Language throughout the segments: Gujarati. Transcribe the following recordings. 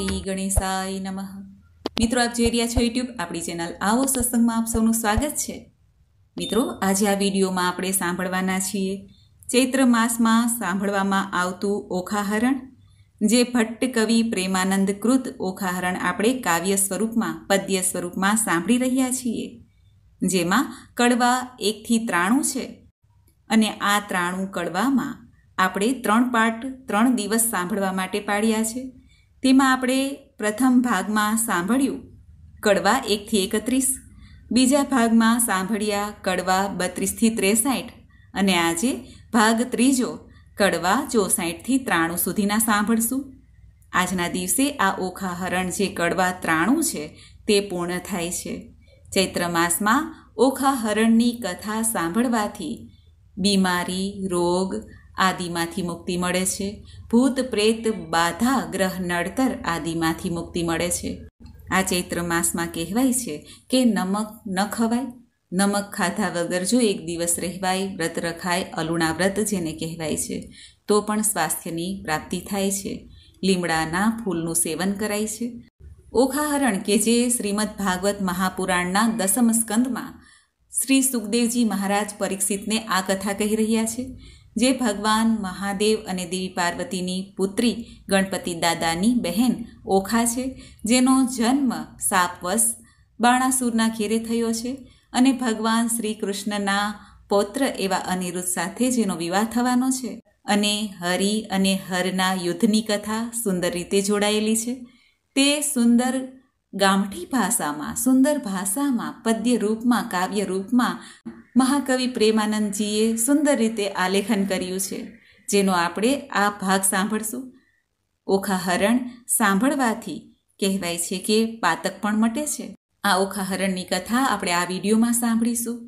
શ્રી ગણેશાય નમઃ મિત્રો આપ જોઈ રહ્યા છો યુટ્યુબ આપણી ચેનલ આવો સત્સંગમાં આપ સૌનું સ્વાગત છે મિત્રો આજે આ વિડીયોમાં આપણે સાંભળવાના છીએ ચૈત્ર માસમાં સાંભળવામાં આવતું ઓખાહરણ જે ભટ્ટ કવિ પ્રેમાનંદ કૃત ઓખાહરણ આપણે કાવ્ય સ્વરૂપમાં પદ્ય સ્વરૂપમાં સાંભળી રહ્યા છીએ જેમાં કડવા એકથી ત્રાણું છે અને આ ત્રાણું કડવામાં આપણે ત્રણ પાઠ ત્રણ દિવસ સાંભળવા માટે પાડ્યા છે તેમાં આપણે પ્રથમ ભાગમાં સાંભળ્યું કડવા એકથી એકત્રીસ બીજા ભાગમાં સાંભળ્યા કડવા બત્રીસથી ત્રેસાઠ અને આજે ભાગ ત્રીજો કડવા ચોસાઠથી ત્રાણું સુધીના સાંભળશું આજના દિવસે આ ઓખા હરણ જે કડવા ત્રાણું છે તે પૂર્ણ થાય છે ચૈત્ર માસમાં ઓખા હરણની કથા સાંભળવાથી બીમારી રોગ આદિમાંથી મુક્તિ મળે છે ભૂત પ્રેત બાધા ગ્રહ નડતર આદિમાંથી મુક્તિ મળે છે આ ચૈત્ર માસમાં કહેવાય છે કે નમક ન ખવાય નમક ખાધા વગર જો એક દિવસ રહેવાય વ્રત રખાય અલુણા વ્રત જેને કહેવાય છે તો પણ સ્વાસ્થ્યની પ્રાપ્તિ થાય છે લીમડાના ફૂલનું સેવન કરાય છે ઓખાહરણ કે જે શ્રીમદ ભાગવત મહાપુરાણના દસમ સ્કંદમાં શ્રી સુખદેવજી મહારાજ પરીક્ષિતને આ કથા કહી રહ્યા છે જે ભગવાન મહાદેવ અને દેવી પાર્વતીની પુત્રી ગણપતિ દાદાની બહેન ઓખા છે જેનો જન્મ સાપવસ બાણાસુરના ઘેરે થયો છે અને ભગવાન શ્રી કૃષ્ણના પૌત્ર એવા અનિરુદ્ધ સાથે જેનો વિવાહ થવાનો છે અને હરિ અને હરના યુદ્ધની કથા સુંદર રીતે જોડાયેલી છે તે સુંદર ગામઠી ભાષામાં સુંદર ભાષામાં પદ્ય રૂપમાં કાવ્ય રૂપમાં મહાકવિ પ્રેમાનંદજીએ સુંદર રીતે આલેખન કર્યું છે જેનો આપણે આ ભાગ સાંભળશું હરણ સાંભળવાથી કહેવાય છે કે પાતક પણ મટે છે આ ઓખા હરણની કથા આપણે આ વિડીયોમાં સાંભળીશું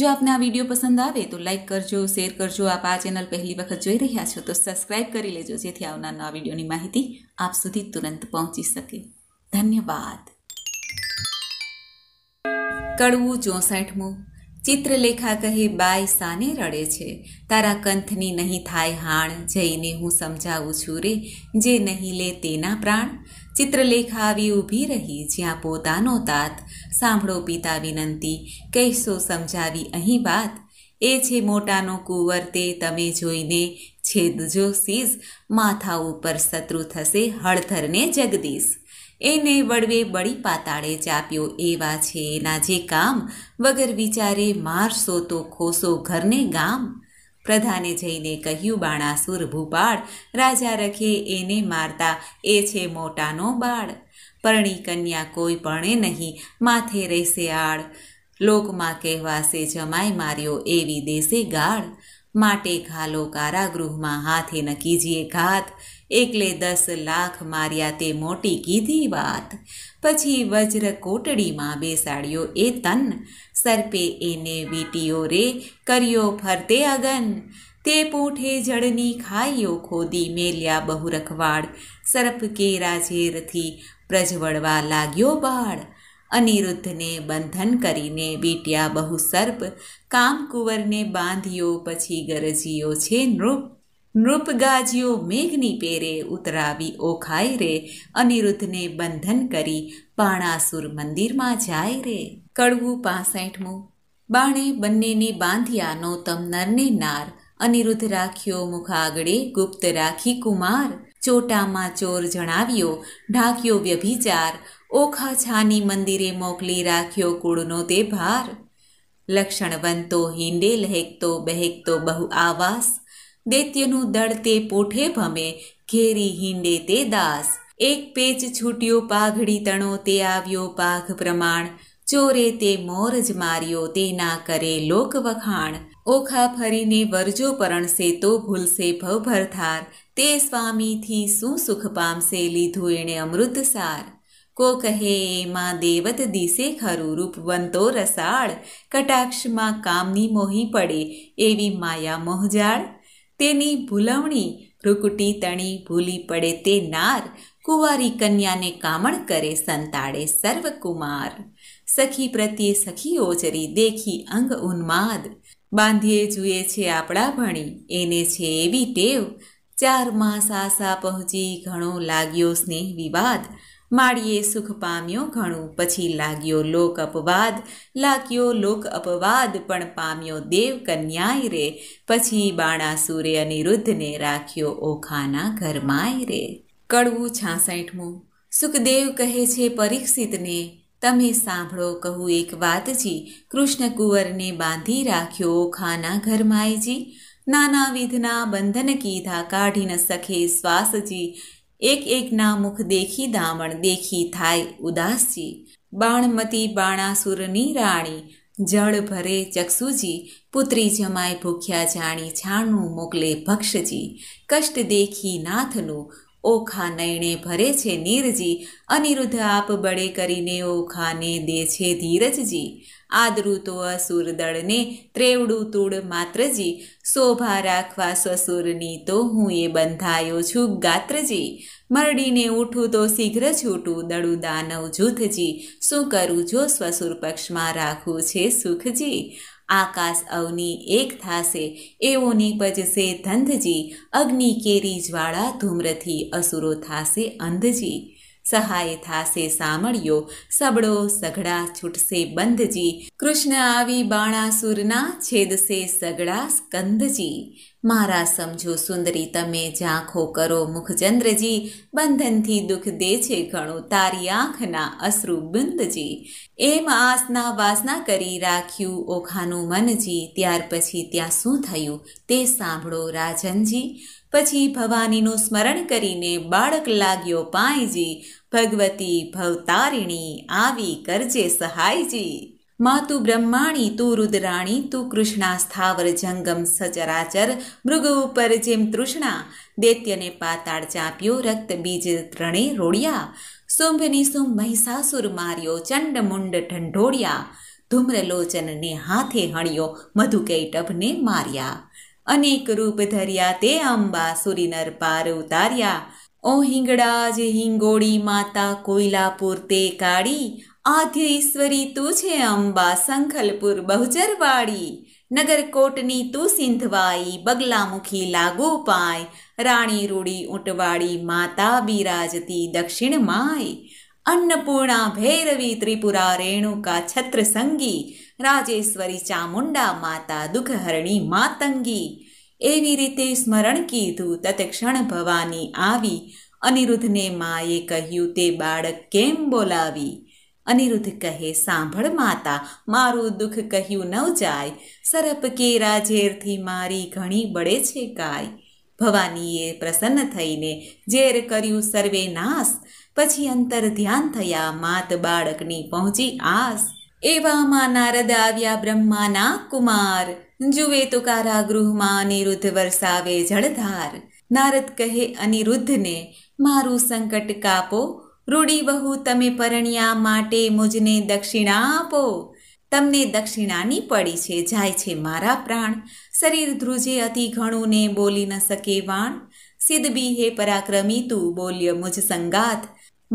જો આપને આ વિડીયો પસંદ આવે તો લાઇક કરજો શેર કરજો આપ આ ચેનલ પહેલી વખત જોઈ રહ્યા છો તો સબસ્ક્રાઈબ કરી લેજો જેથી આવનાર નવા વિડીયોની માહિતી આપ સુધી તુરંત પહોંચી શકે ધન્યવાદ કડવું ચોસાઠમું ચિત્રલેખા કહે બાય સાને રડે છે તારા કંથની નહીં થાય હાણ જઈને હું સમજાવું છું રે જે નહીં લે તેના પ્રાણ ચિત્રલેખા આવી ઊભી રહી જ્યાં પોતાનો તાત સાંભળો પિતા વિનંતી કહેશો સમજાવી અહીં વાત એ છે મોટાનો કુંવર તે તમે જોઈને છેદજો સીઝ માથા ઉપર શત્રુ થશે હળધરને જગદીશ એને વડવે બળી પાતાળે ચાપ્યો એવા છે એના જે કામ વગર વિચારે મારશો તો ખોસો ઘરને ગામ પ્રધાને જઈને કહ્યું બાણાસુર ભૂપાળ રાજા રખે એને મારતા એ છે મોટાનો બાળ પરણી કન્યા કોઈ પરણે નહીં માથે રહેશે આળ લોકમાં કહેવાશે જમાઈ માર્યો એવી દેશે ગાળ માટે ઘાલો કારાગૃહમાં હાથે નકીજીએ ઘાત એકલે દસ લાખ માર્યા તે મોટી કીધી વાત પછી વજ્ર કોટડીમાં બેસાડ્યો એ તન સર્પે એને વીટીઓ રે કર્યો ફરતે અગન તે પૂઠે જળની ખાઈઓ ખોદી મેલ્યા બહુ રખવાડ સર્પ કેરા ઝેરથી પ્રજવળવા લાગ્યો બાળ અનિરુદ્ધને બંધન કરીને વીટ્યા બહુ સર્પ કામકુંવરને બાંધ્યો પછી ગરજીયો છે નૃપ નૃપગાજીઓ મેઘની પેરે ઉતરાવી ઓખાય રે અનિરુદ્ધને બંધન કરી પાણાસુર મંદિરમાં જાય રે કડવું પાસઠમું બાણે બંનેને બાંધ્યા નોતમ નરને નાર અનિરુદ્ધ રાખ્યો મુખાગળે ગુપ્ત રાખી કુમાર ચોટામાં ચોર જણાવ્યો ઢાંક્યો વ્યભિચાર ઓખા છાની મંદિરે મોકલી રાખ્યો કુળનો તે ભાર લક્ષણવંતો હિંડે લહેકતો બહેકતો બહુ આવાસ દૈત્યનું દળ તે પોઠે ભમે ઘેરી હિંડે તે દાસ એક પેચ છૂટ્યો પાઘડી તણો તે આવ્યો પાઘ પ્રમાણ ચોરે તે મોર જ માર્યો તેના કરે લોક વખાણ ઓખા ફરીને વરજો પરણશે તો ભૂલશે ભવભરથાર તે સ્વામીથી શું સુખ પામશે લીધું એણે અમૃતસાર કો કહે એમાં દેવત દિશે ખરું રૂપવંતો રસાળ કટાક્ષમાં કામની મોહી પડે એવી માયા મોહજાળ તેની ભૂલવણી રૂકુટી તણી ભૂલી પડે તે નાર કુંવારી કન્યાને કામણ કરે સંતાડે સર્વકુમાર સખી પ્રત્યે સખી ઓજરી દેખી અંગ ઉન્માદ બાંધીએ જુએ છે આપણા ભણી એને છે એવી ટેવ ચાર માસ આશા પહોંચી ઘણો લાગ્યો સ્નેહ વિવાદ માળીએ સુખ પામ્યો ઘણું પછી લાગ્યો લોક અપવાદ લાગ્યો લોક અપવાદ પણ પામ્યો દેવ કન્યાય રે પછી બાણાસુરે અનિરુદ્ધને રાખ્યો ઓખાના ઘરમાંય રે કડવું છાસઠમું સુખદેવ કહે છે પરીક્ષિતને તમે સાંભળો કહું એક વાતજી કુંવરને બાંધી રાખ્યો ઓખાના ઘરમાંયજી નાના વિધના બંધન કીધા કાઢી ન સખે શ્વાસજી એક એકના મુખ દેખી દામણ દેખી થાય ઉદાસી બાણમતી બાણાસુરની રાણી જળ ભરે ચક્ષુજી પુત્રી જમાય ભૂખ્યા જાણી છાણું મોકલે ભક્ષજી કષ્ટ દેખી નાથનું ઓખા નયણે ભરે છે નીરજી અનિરુદ્ધ આપ બળે કરીને ઓખાને દે છે ધીરજજી તો અસુર દળને ત્રેવડું તૂડ માત્રજી શોભા રાખવા સસુરની તો હું એ બંધાયો છું ગાત્રજી મરડીને ઉઠું તો શીઘ્ર છૂટું દળું દાનવ જૂથજી શું કરું જો સ્વસુર પક્ષમાં રાખું છે સુખજી આકાશ અવની એક થાશે એવો નિપજશે ધંધજી અગ્નિ કેરી જ્વાળા ધૂમ્રથી અસુરો થાશે અંધજી સહાય થાશે સાંભળ્યો સબળો સઘળા છૂટશે બંધજી કૃષ્ણ આવી બાણાસુરના છેદશે સઘળા સ્કંદજી મારા સમજો સુંદરી તમે ઝાંખો કરો મુખચંદ્રજી બંધનથી દુઃખ દે છે ઘણો તારી આંખના અશ્રુ બિંદજી એમ આસના વાસના કરી રાખ્યું ઓખાનું મનજી ત્યાર પછી ત્યાં શું થયું તે સાંભળો રાજનજી પછી ભવાનીનું સ્મરણ કરીને બાળક લાગ્યો પાયજી ભગવતી ભવતારિણી આવી કરજે સહાયજી માતુ બ્રહ્માણી તું રુદ્રાણી તું કૃષ્ણા સ્થાવર જંગમ સચરાચર મૃગ ઉપર જેમ તૃષ્ણા દૈત્યને પાતાળ ચાપ્યો રક્ત બીજ ત્રણે રોડ્યા શુંભની શુંભ મહિષાસુર માર્યો ચંડમુંડ ઢંઢોળિયા ધૂમ્રલોચનને હાથે હણ્યો મધુકૈટભને માર્યા અનેક રૂપ ધર્યા તે અંબા સુરીનર પાર ઉતાર્યા ઓ હિંગડા જે હિંગોળી માતા કોઈલાપુર તે કાળી આધ્ય ઈશ્વરી તું છે અંબા સંખલપુર બહુચરવાળી નગરકોટની તું સિંધવાઈ બગલામુખી લાગુ પાય રાણી રૂડી ઊંટવાળી માતા બિરાજતી દક્ષિણ માય અન્નપૂર્ણા ભૈરવી ત્રિપુરા રેણુકા છત્રસંગી રાજેશ્વરી ચામુંડા માતા દુઃખહરણી માતંગી એવી રીતે સ્મરણ કીધું તત્ક્ષણ ભવાની આવી અનિરુદ્ધને માએ કહ્યું તે બાળક કેમ બોલાવી અનિરુદ્ધ કહે સાંભળ માતા મારું દુઃખ કહ્યું ન જાય સરપ કેરા ઝેરથી મારી ઘણી બળે છે કાય ભવાનીએ પ્રસન્ન થઈને ઝેર કર્યું સર્વે નાશ પછી અંતર ધ્યાન થયા માત બાળકની પહોંચી આસ એવામાં નારદ આવ્યા બ્રહ્માના કુમાર જુએ તો કારાગૃહમાં અનિરુદ્ધ વરસાવે જળધાર નારદ કહે અનિરુદ્ધને મારું સંકટ કાપો રૂડી બહુ તમે પરણ્યા માટે મુજને દક્ષિણા આપો તમને દક્ષિણાની પડી છે જાય છે મારા પ્રાણ શરીર ધ્રુજે અતિ ઘણું ને બોલી ન શકે વાણ સિદ્ધબી હે પરાક્રમી તું બોલ્ય મુજ સંગાત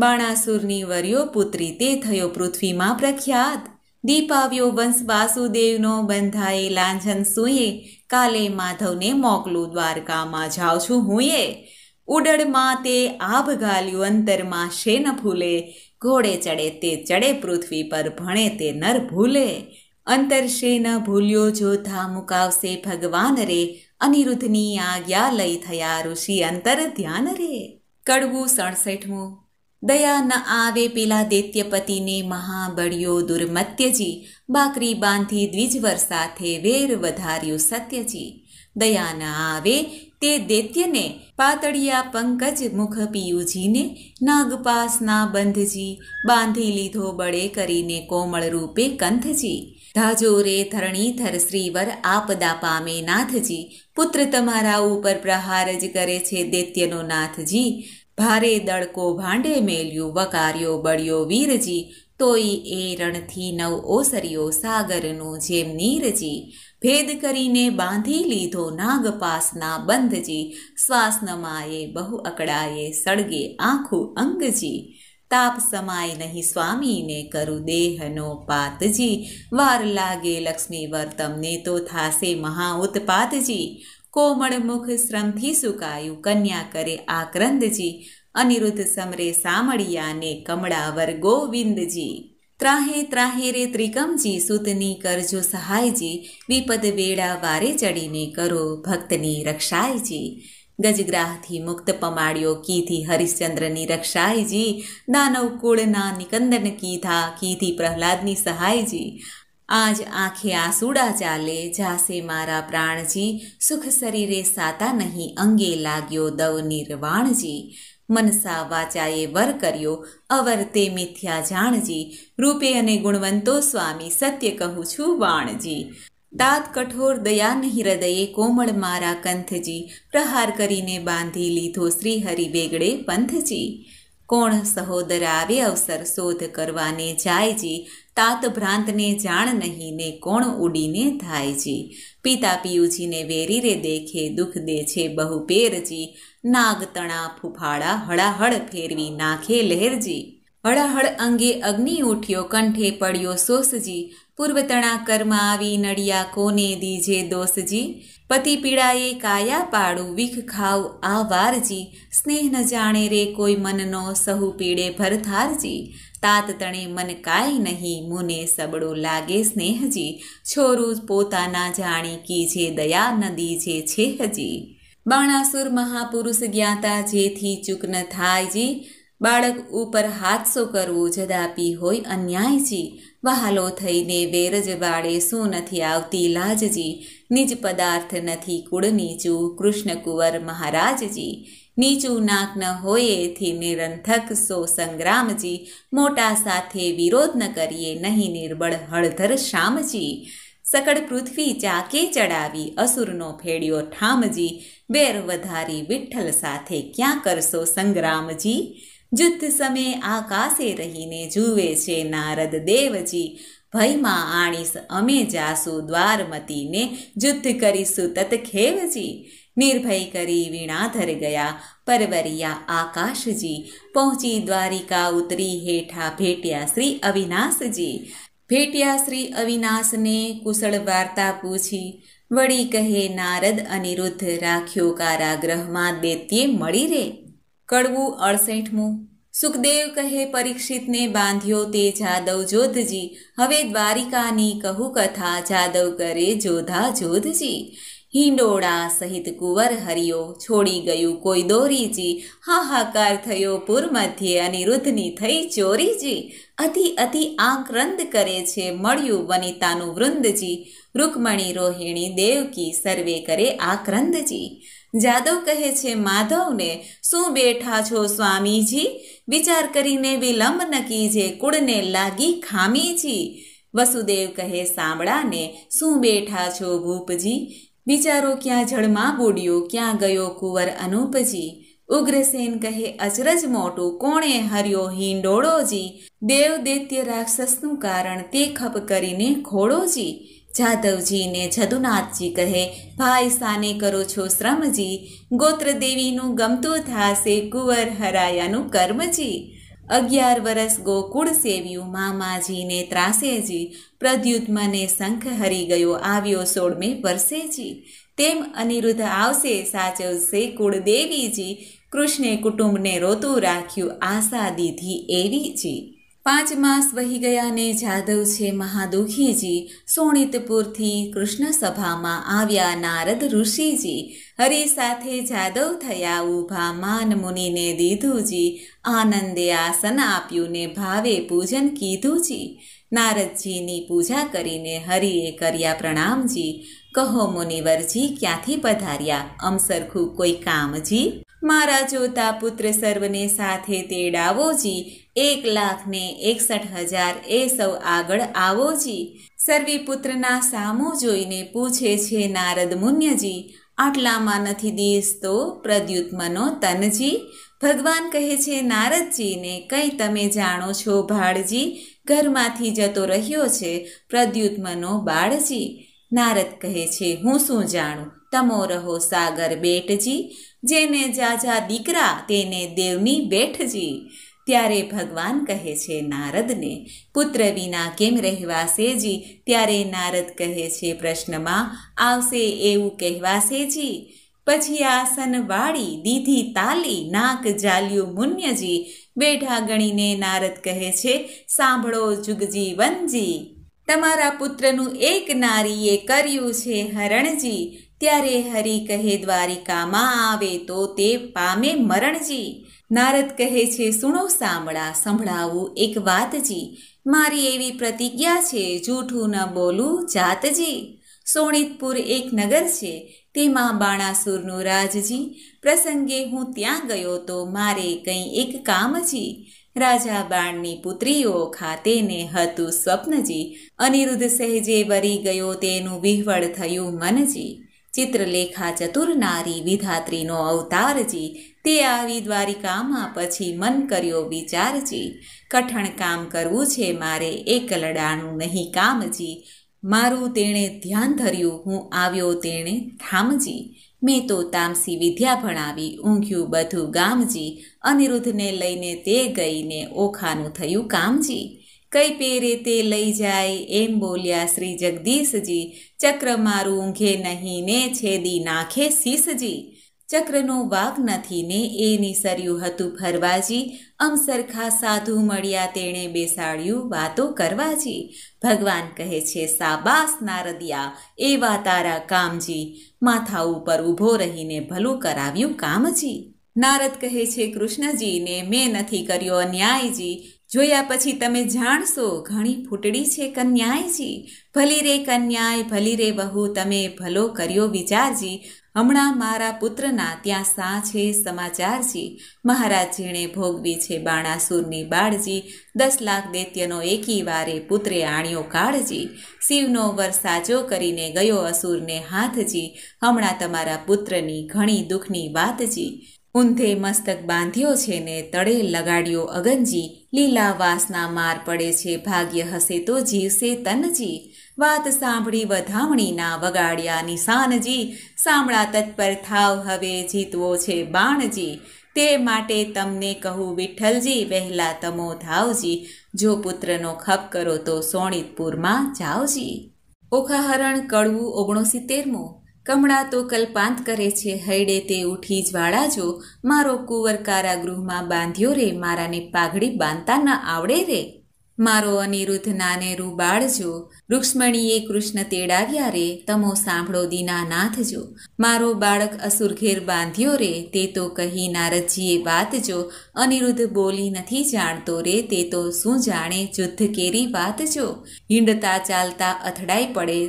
બાણાસુરની વર્યો પુત્રી તે થયો પૃથ્વીમાં પ્રખ્યાત દીપાવ્યો વંશ વાસુદેવનો બંધાયે લાંજન સુયે કાલે માધવને મોકલું દ્વારકામાં જાઉં છું હુંયે ઉડડમાં તે આભ ગાલ્યું અંતરમાં શેન ફૂલે ઘોડે ચડે તે ચડે પૃથ્વી પર ભણે તે નર ભૂલે અંતર શેન ભૂલ્યો જોધા મુકાવશે ભગવાન રે અનિરુદ્ધની આજ્ઞા લઈ થયા ઋષિ અંતર ધ્યાન રે કડવું સડસઠમું દયા ન આવે પેલા દૈત્યપતિને મહાબળ્યો દુર્મત્યજી બાકરી બાંધી દ્વિજવર સાથે વેર વધાર્યું સત્યજી દયા ન આવે તે દૈત્યને પાતળિયા પંકજ મુખ પિયુજીને નાગપાસના બંધજી બાંધી લીધો બળે કરીને કોમળ રૂપે કંથજી ધાજો રે ધરણીધર શ્રીવર આપદા પામે નાથજી પુત્ર તમારા ઉપર પ્રહાર જ કરે છે દૈત્યનો નાથજી ભારે દડકો ભાંડે મેલ્યું વકાર્યો બળ્યો વીરજી તોય એ રણથી નવ ઓસરિયો સાગરનું જેમ નીરજી ભેદ કરીને બાંધી લીધો નાગપાસના બંધજી શ્વાસનમાએ બહુ અકડાયે સળગે આંખું અંગજી તાપ સમાય નહીં સ્વામીને કરું દેહનો પાતજી વાર લાગે લક્ષ્મી વર્તમને તો થાશે મહા ઉત્પાતજી મુખ શ્રમથી સુકાયું કન્યા કરે આક્રંદજી અનિરુદ્ધ સમરે સામળિયાને કમળાવર ગોવિંદજી ત્રાહે ત્રાહે રે ત્રિકમજી સુતની કરજો સહાયજી વિપદ વેળા વારે ચડીને કરો ભક્તની રક્ષાયજી ગજગ્રાહથી મુક્ત પમાડ્યો કીધી હરિશ્ચંદ્રની રક્ષાયજી દાનવ કુળના નિકંદન કીધા કીધી પ્રહલાદની સહાયજી આજ આંખે આસુડા ચાલે જાસે મારા પ્રાણજી સુખ શરીરે સાતા નહીં અંગે લાગ્યો દવ નિર્વાણજી મનસા વાચાએ વર કર્યો અવર મિથ્યા જાણજી રૂપે અને ગુણવંતો સ્વામી સત્ય કહું છું વાણજી દાંત કઠોર દયા દયાન હૃદયે કોમળ મારા કંથજી પ્રહાર કરીને બાંધી લીધો શ્રી હરિ બેગડે પંથજી કોણ સહોદર આવે અવસર શોધ કરવાને જાયજી તાત ભ્રાંતને જાણ નહીં ને કોણ ઉડીને થાય પિતા પિયુજીને વેરી રે દેખે દુઃખ દે છે બહુ પેરજી નાગ તણા ફૂફાડા હળાહળ ફેરવી નાખે લહેરજી હળાહળ અંગે અગ્નિ ઉઠ્યો કંઠે પડ્યો સોસજી પૂર્વતણા કર્મા આવી નડિયા કોને દીજે દોસજી પતિ પીડાએ કાયા પાડું વિખ ખાવ આ વારજી સ્નેહ ન જાણે રે કોઈ મનનો સહુ પીડે ભરથારજી તાત તણે મન કાંઈ નહીં મુને સબડું લાગે સ્નેહજી છોરું પોતાના જાણી કી કીજે દયા નદી જે છે હજી બાણાસુર મહાપુરુષ જ્ઞાતા જેથી ચૂક ન થાય જી બાળક ઉપર હાથસો કરવો જદાપી હોય અન્યાયજી વહાલો થઈને વેરજ બાળે શું નથી આવતી લાજજી નિજ પદાર્થ નથી કુળ કૃષ્ણ કુંવર મહારાજજી નીચું નાક ન હોય એથી નિરંથક સો સંગ્રામજી મોટા સાથે વિરોધ ન કરીએ નહીં નિર્બળ હળધર શ્યામજી સકળ પૃથ્વી ચાકે ચડાવી અસુરનો ફેડ્યો ઠામજી બેર વધારી વિઠ્ઠલ સાથે ક્યાં કરશો સંગ્રામજી જુદ્ધ સમય આકાશે રહીને જુએ છે નારદ દેવજી ભયમાં આણીશ અમે જાસુ દ્વારમતીને યુદ્ધ કરીશું ખેવજી નિર્ભય કરી વીણાધર ગયા પરવરિયા આકાશજી પહોંચી દ્વારિકા ઉતરી હેઠા ભેટ્યા શ્રી અવિનાશજી ભેટ્યા શ્રી અવિનાશને કુશળ વાર્તા પૂછી વળી કહે નારદ અનિરુદ્ધ રાખ્યો કારાગ્રહમાં દેત્યે મળી રે કડવું અડસઠમું સુખદેવ કહે પરીક્ષિતને બાંધ્યો તે જાદવ જોધજી હવે દ્વારિકાની કહુ કથા જાદવ કરે જોધા જોધજી હિંડોળા સહિત કુંવર હરિયો છોડી ગયું કોઈ દોરીજી હાહાકાર થયો પૂર મધ્યે અનિરુદ્ધની થઈ ચોરીજી અતિ અતિ આંક્રંદ કરે છે મળ્યું વનિતાનું વૃંદજી રૂકમણી રોહિણી દેવકી સર્વે કરે આક્રંદજી જાદવ કહે છે માધવને શું બેઠા છો સ્વામીજી વિચાર કરીને વિલંબ નકીજે કુળને લાગી ખામીજી વસુદેવ કહે સાંભળાને શું બેઠા છો ભૂપજી બિચારો ક્યાં જળમાં બુડ્યો ક્યાં ગયો કુંવર અનુપજી ઉગ્રસેન કહે અચરજ મોટું કોણે હર્યો હિંડોળોજી દેવ દૈત્ય રાક્ષસનું કારણ તે ખપ કરીને ખોડોજી જાદવજીને જદુનાથજી કહે ભાઈ સાને કરો છો શ્રમજી ગોત્ર દેવીનું ગમતું થાશે કુંવર હરાયાનું કર્મજી અગિયાર વર્ષ ગોકુળ સેવ્યું મામાજીને ત્રાસેજી પ્રદ્યુત્મને શંખ હરી ગયો આવ્યો સોળમે વર્ષેજી તેમ અનિરુદ્ધ આવશે સાચવશે દેવીજી કૃષ્ણે કુટુંબને રોતું રાખ્યું આશા દીધી એવીજી પાંચ માસ વહી ગયાને જાદવ છે મહાદુખીજી સોણિતપુરથી કૃષ્ણ સભામાં આવ્યા નારદ ઋષિજી હરિ સાથે જાદવ થયા ઊભા માન મુનિને દીધુંજી આનંદે આસન આપ્યું ને ભાવે પૂજન કીધુંજી નારદજીની પૂજા કરીને હરિએ કર્યા પ્રણામજી કહો મુનિવરજી ક્યાંથી પધાર્યા અમસરખું કોઈ કામજી મારા જોતા પુત્ર સર્વને સાથે તેડાવોજી એક લાખ ને એકસઠ હજાર એ સૌ આગળ આવોજી સર્વી પુત્રના સામો જોઈને પૂછે છે નારદ મુન્યજી આટલામાં નથી દેશ તો પ્રદ્યુત મનો તનજી ભગવાન કહે છે નારદજીને કંઈ તમે જાણો છો ભાળજી ઘરમાંથી જતો રહ્યો છે પ્રદ્યુત મનો બાળજી નારદ કહે છે હું શું જાણું તમો રહો સાગર બેટજી જેને જાજા દીકરા તેને દેવની બેઠજી ત્યારે ભગવાન કહે છે નારદને પુત્ર વિના કેમ રહેવાશે જી ત્યારે નારદ કહે છે પ્રશ્નમાં આવશે એવું કહેવાશે જી પછી આસન વાળી દીધી તાલી નાક જાલ્યું મુન્યજી બેઠા ગણીને નારદ કહે છે સાંભળો જુગજી વનજી તમારા પુત્રનું એક નારીએ કર્યું છે હરણજી ત્યારે હરિ કહે દ્વારિકામાં આવે તો તે પામે મરણજી નારદ કહે છે સુણો સાંભળા સંભળાવું એક વાતજી મારી એવી પ્રતિજ્ઞા છે જૂઠું ન બોલું જાતજી સોણિતપુર એક નગર છે તેમાં બાણાસુરનું રાજજી પ્રસંગે હું ત્યાં ગયો તો મારે કંઈ એક કામજી રાજા બાણની પુત્રીઓ ખાતેને હતું સ્વપ્નજી અનિરુદ્ધ સહેજે વરી ગયો તેનું વિહવળ થયું મનજી ચિત્રલેખા ચતુરનારી વિધાત્રીનો અવતારજી તે આવી દ્વારિકામાં પછી મન કર્યો વિચારજી કઠણ કામ કરવું છે મારે એકલડાણું નહીં કામજી મારું તેણે ધ્યાન ધર્યું હું આવ્યો તેણે થામજી મેં તો તામસી વિદ્યા ભણાવી ઊંઘ્યું બધું ગામજી અનિરુદ્ધને લઈને તે ગઈને ઓખાનું થયું કામજી કઈ પેરે તે લઈ જાય એમ બોલ્યા શ્રી જગદીશજી ચક્ર મારું ઊંઘે નહીં ને છેદી નાખે શીશજી ચક્રનો વાક નથી ને એ નિસર્યું હતું ફરવાજી અમ સરખા સાધુ મળ્યા તેણે બેસાડ્યું વાતો કરવાજી ભગવાન કહે છે સાબાસ નારદિયા એવા તારા કામજી માથા ઉપર ઊભો રહીને ભલું કરાવ્યું કામજી નારદ કહે છે કૃષ્ણજીને મેં નથી કર્યો અન્યાયજી જોયા પછી તમે જાણશો ઘણી ફૂટડી છે કન્યાયજી ભલી રે કન્યાય ભલી રે વહુ તમે ભલો કર્યો વિચારજી હમણાં મારા પુત્રના ત્યાં સા છે સમાચારજી મહારાજ જેણે ભોગવી છે બાણાસુરની બાળજી દસ લાખ દૈત્યનો એકી વારે પુત્રે આણ્યો કાળજી શિવનો વર સાજો કરીને ગયો અસુરને હાથજી હમણાં તમારા પુત્રની ઘણી દુઃખની વાતજી ઊંધે મસ્તક બાંધ્યો છે ને તળે લગાડ્યો અગનજી લીલા વાસના માર પડે છે ભાગ્ય હશે તો જીવશે તનજી વાત સાંભળી વધામણીના વગાડ્યા નિશાનજી સાંભળા તત્પર થાવ હવે જીતવો છે બાણજી તે માટે તમને કહું વિઠ્ઠલજી વહેલા તમો ધાવજી જો પુત્રનો ખપ કરો તો સોણિતપુરમાં જાવજી ઓખાહરણ કડવું ઓગણસિત્તેરમું કમળા તો કલ્પાંત કરે છે હૈડે તે ઉઠી જ્વાળા જો મારો કુંવર કારાગૃહમાં બાંધ્યો રે મારાને પાઘડી બાંધતા ના આવડે રે મારો અનિરુદ્ધ નાને રૂબાળ જો રૂક્ષ્મણીએ કૃષ્ણ તેડાવ્યા રે તમો સાંભળો દીનાનાથ જો મારો બાળક અસુર ઘેર બાંધ્યો રે તે તો કહી નારદજીએ વાત જો અનિરુદ્ધ બોલી નથી જાણતો રે તે તો શું જાણે જુદ્ધ કેરી વાત જો હિંડતા ચાલતા અથડાઈ પડે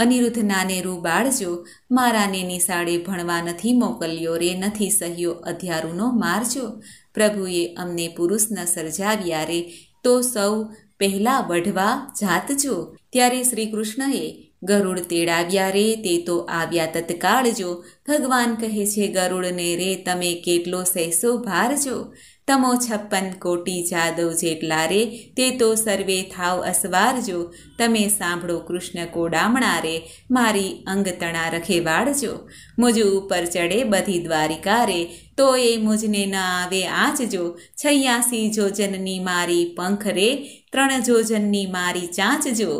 અનિરુદ્ધ રૂ બાળજો મારાને નિશાળે ભણવા નથી મોકલ્યો રે નથી સહ્યો અધ્યારુનો મારજો પ્રભુએ અમને પુરુષન સર્જાવ્યા રે તો સૌ પહેલાં વઢવા જાતજો ત્યારે શ્રી કૃષ્ણએ ગરુડ તેડાવ્યા રે તે તો આવ્યા તત્કાળ જો ભગવાન કહે છે ગરુડને રે તમે કેટલો સહેસો ભારજો તમો છપ્પન કોટી જાદવ જેટલા રે તે તો સર્વે થાવ અસવારજો તમે સાંભળો કૃષ્ણ કોડામણા રે મારી અંગતણા રખે વાળજો મુજુ ઉપર ચડે બધી દ્વારિકા રે તો એ મુજને ન આવે આંચજો છૈયાસી જોજનની મારી પંખ રે ત્રણ જોજનની મારી ચાંચજો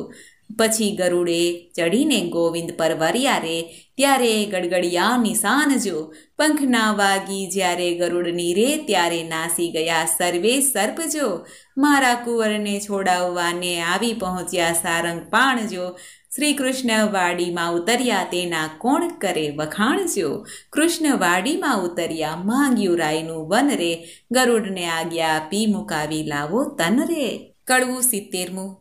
પછી ગરુડે ચડીને ગોવિંદ પર વર્યા રે ત્યારે ગડગડિયા નિશાન જો પંખ ના વાગી જ્યારે ગરુડની રે ત્યારે નાસી ગયા સર્વે સર્પ જો મારા કુંવરને છોડાવવાને આવી પહોંચ્યા સારંગ પાણ જો શ્રી કૃષ્ણ વાડીમાં ઉતર્યા તેના કોણ કરે વખાણ જો કૃષ્ણ વાડીમાં ઉતર્યા માંગ્યું રાયનું વન રે ગરુડને આજ્ઞા આપી મુકાવી લાવો તન રે કડવું સિત્તેરમું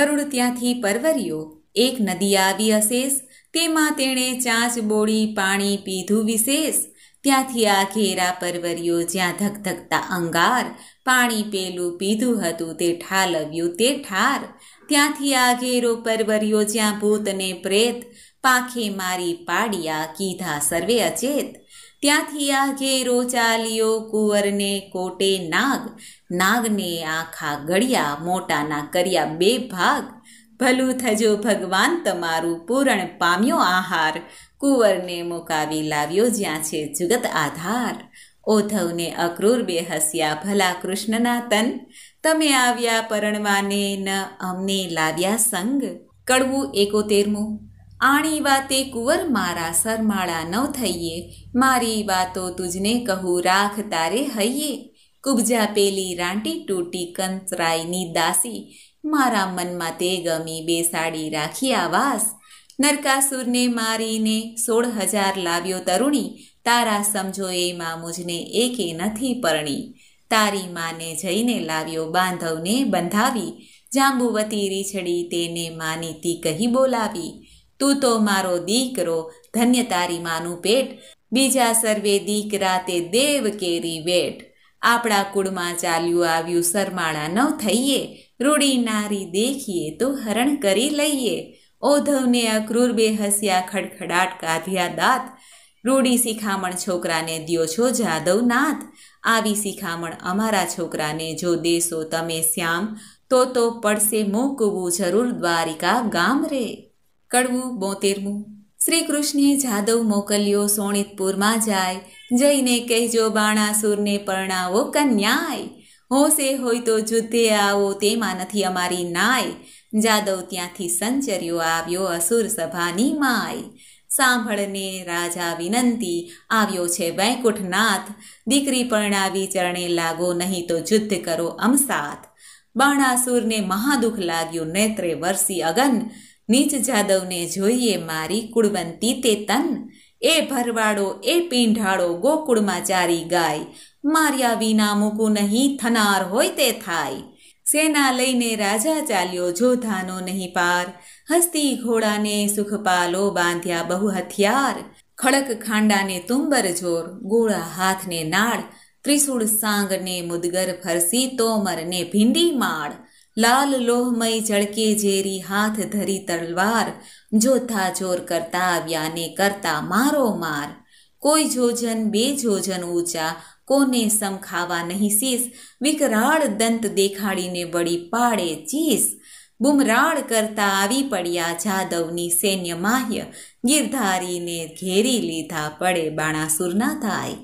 ગરુડ ત્યાંથી પરવર્યો એક નદી આવી અશેષ તેમાં તેણે ચાંચ બોળી પાણી પીધું વિશેષ ત્યાંથી આ ઘેરા પરવર્યો જ્યાં ધકધકતા અંગાર પાણી પેલું પીધું હતું તે ઠાલવ્યું તે ઠાર ત્યાંથી આ ઘેરો પરવર્યો જ્યાં ભૂતને પ્રેત પાંખે મારી પાડ્યા કીધા સર્વે અચેત ત્યાંથી આ ઘેરો ચાલ્યો કુંવરને કોટે નાગ નાગને આખા ગળ્યા મોટાના કર્યા બે ભાગ ભલું થજો ભગવાન તમારું પૂરણ પામ્યો આહાર કુંવરને મુકાવી લાવ્યો જ્યાં છે જુગત આધાર ઓધવને અક્રૂર બે હસ્યા ભલા કૃષ્ણના તન તમે આવ્યા પરણવાને ન અમને લાવ્યા સંગ કડવું એકોતેરમું આણી વાતે કુંવર મારા સરમાળા ન થઈએ મારી વાતો તુજને કહું રાખ તારે હૈયે કુબજા પેલી રાંટી તૂટી કંતરાઈની દાસી મારા મનમાં તે ગમી બેસાડી રાખી આવાસ નરકાસુરને મારીને સોળ હજાર લાવ્યો તરુણી તારા સમજો એમાં મુજને એકે નથી પરણી તારી માને જઈને લાવ્યો બાંધવને બંધાવી જાંબુવતી રીછડી તેને માનીતી કહી બોલાવી તું તો મારો દીકરો ધન્ય તારી માનું પેટ બીજા સર્વે દીકરા તે દેવ કેરી વેઠ આપણા કુળમાં ચાલ્યું આવ્યું સરમાળા ન થઈએ રૂડી નારી દેખીએ તો હરણ કરી લઈએ ઓધવને અક્રૂર બે હસ્યા ખડખડાટ કાઢ્યા દાંત રૂડી શિખામણ છોકરાને દિયો છો જાદવ નાથ આવી શિખામણ અમારા છોકરાને જો દેશો તમે શ્યામ તો તો પડશે મૂકવું જરૂર દ્વારિકા ગામ રે કડવું બોતેરમું શ્રીકૃષ્ણે જાદવ મોકલ્યો સોણિતપુરમાં જાય જઈને કહેજો બાણાસુરને પરણાવો કન્યાય હોશે હોય તો જુદ્ધે આવો તેમાં નથી અમારી નાય જાદવ ત્યાંથી સંચર્યો આવ્યો અસુર સભાની માય સાંભળને રાજા વિનંતી આવ્યો છે વૈકુંઠનાથ દીકરી પરણાવી ચરણે લાગો નહીં તો જુદ્ધ કરો અમસાથ બાણાસુરને મહાદુખ લાગ્યું નેત્રે વરસી અગન નીચ જાદવને જોઈએ મારી કુળવંતી તે તન એ ભરવાડો એ પીંઢાળો ગોકુળમાં ચારી ગાય માર્યા વિના મૂકું નહીં થનાર હોય તે થાય સેના લઈને રાજા ચાલ્યો જોધાનો નહીં પાર હસ્તી ઘોડાને સુખપાલો બાંધ્યા બહુ હથિયાર ખડક ખાંડાને તુંબર જોર ગોળા હાથને નાળ ત્રિશુળ સાંગને મુદગર ફરસી તોમરને ભીંડી માળ લાલ લોહમય ઝળકે ઝેરી હાથ ધરી તલવાર જોથા જોર કરતા આવ્યા ને કરતા મારો માર કોઈ જોજન બે જોજન ઊંચા કોને સમ ખાવા નહીં શીશ વિકરાળ દંત દેખાડીને વળી પાડે ચીસ બુમરાળ કરતા આવી પડ્યા જાદવની સૈન્ય માહ્ય ગિરધારીને ઘેરી લીધા પડે બાણાસુરના થાય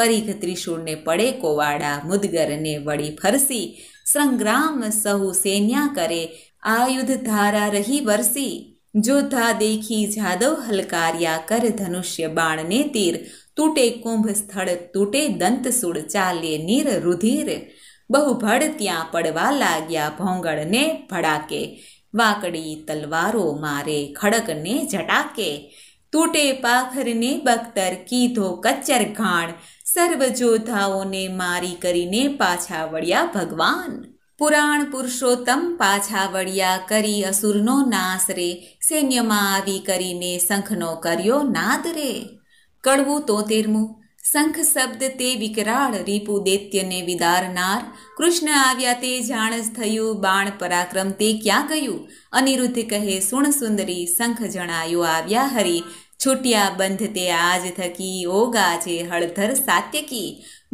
પરીઘ ત્રિશુળને પડે કોવાડા મુદગરને વળી ફરસી સંગ્રામ સહુ સેન્યા કરે આયુધ ધારા રહી વરસી જોધા દેખી જાદવ હલકાર્યા કર ધનુષ્ય બાણને તીર તૂટે કુંભ સ્થળ તૂટે દંતસૂળ ચાલે નીર રુધિર બહુ ભડ ત્યાં પડવા લાગ્યા ભોંગળને ભડાકે વાકડી તલવારો મારે ખડકને જટાકે તૂટે પાખરને બખ્તર કીધો કચ્ચર ઘાણ સર્વજોધાઓને મારી કરીને પાછા વળ્યા ભગવાન પુરાણ પુરુષોત્તમ પાછા વળ્યા કરી અસુરનો નાશ રે સૈન્યમાં આવી કરીને શંખનો કર્યો નાદ રે કડવું તોતેરમું શંખ શબ્દ તે વિકરાળ રીપુ દૈત્યને વિદારનાર કૃષ્ણ આવ્યા તે જાણસ થયું બાણ પરાક્રમ તે ક્યાં ગયું અનિરુદ્ધ કહે સુણ સુંદરી શંખ જણાયું આવ્યા હરી છૂટ્યા બંધ તે આજ થકી ઓગા જે હળધર સાત્યકી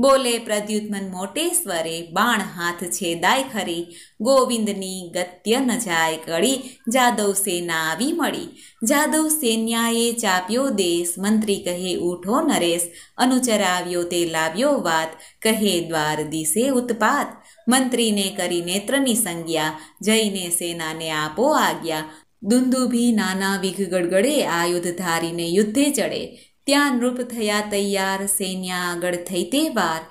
બોલે પ્રદ્યુત્મન મોટે સ્વરે બાણ હાથ છેદાય ખરી ગોવિંદની ગત્ય ન જાય કળી જાદવ સેના આવી મળી જાદવ સેન્યાએ ચાપ્યો દેશ મંત્રી કહે ઉઠો નરેશ અનુચર આવ્યો તે લાવ્યો વાત કહે દ્વાર દિશે ઉત્પાત મંત્રીને કરી નેત્રની સંજ્ઞા જઈને સેનાને આપો આજ્ઞા દુંદુભી નાના વિઘ ગડગડે આ યુદ્ધ ધારીને યુદ્ધે ચડે ત્યાં નૃપ થયા તૈયાર સૈન્યા આગળ થઈ તે વાર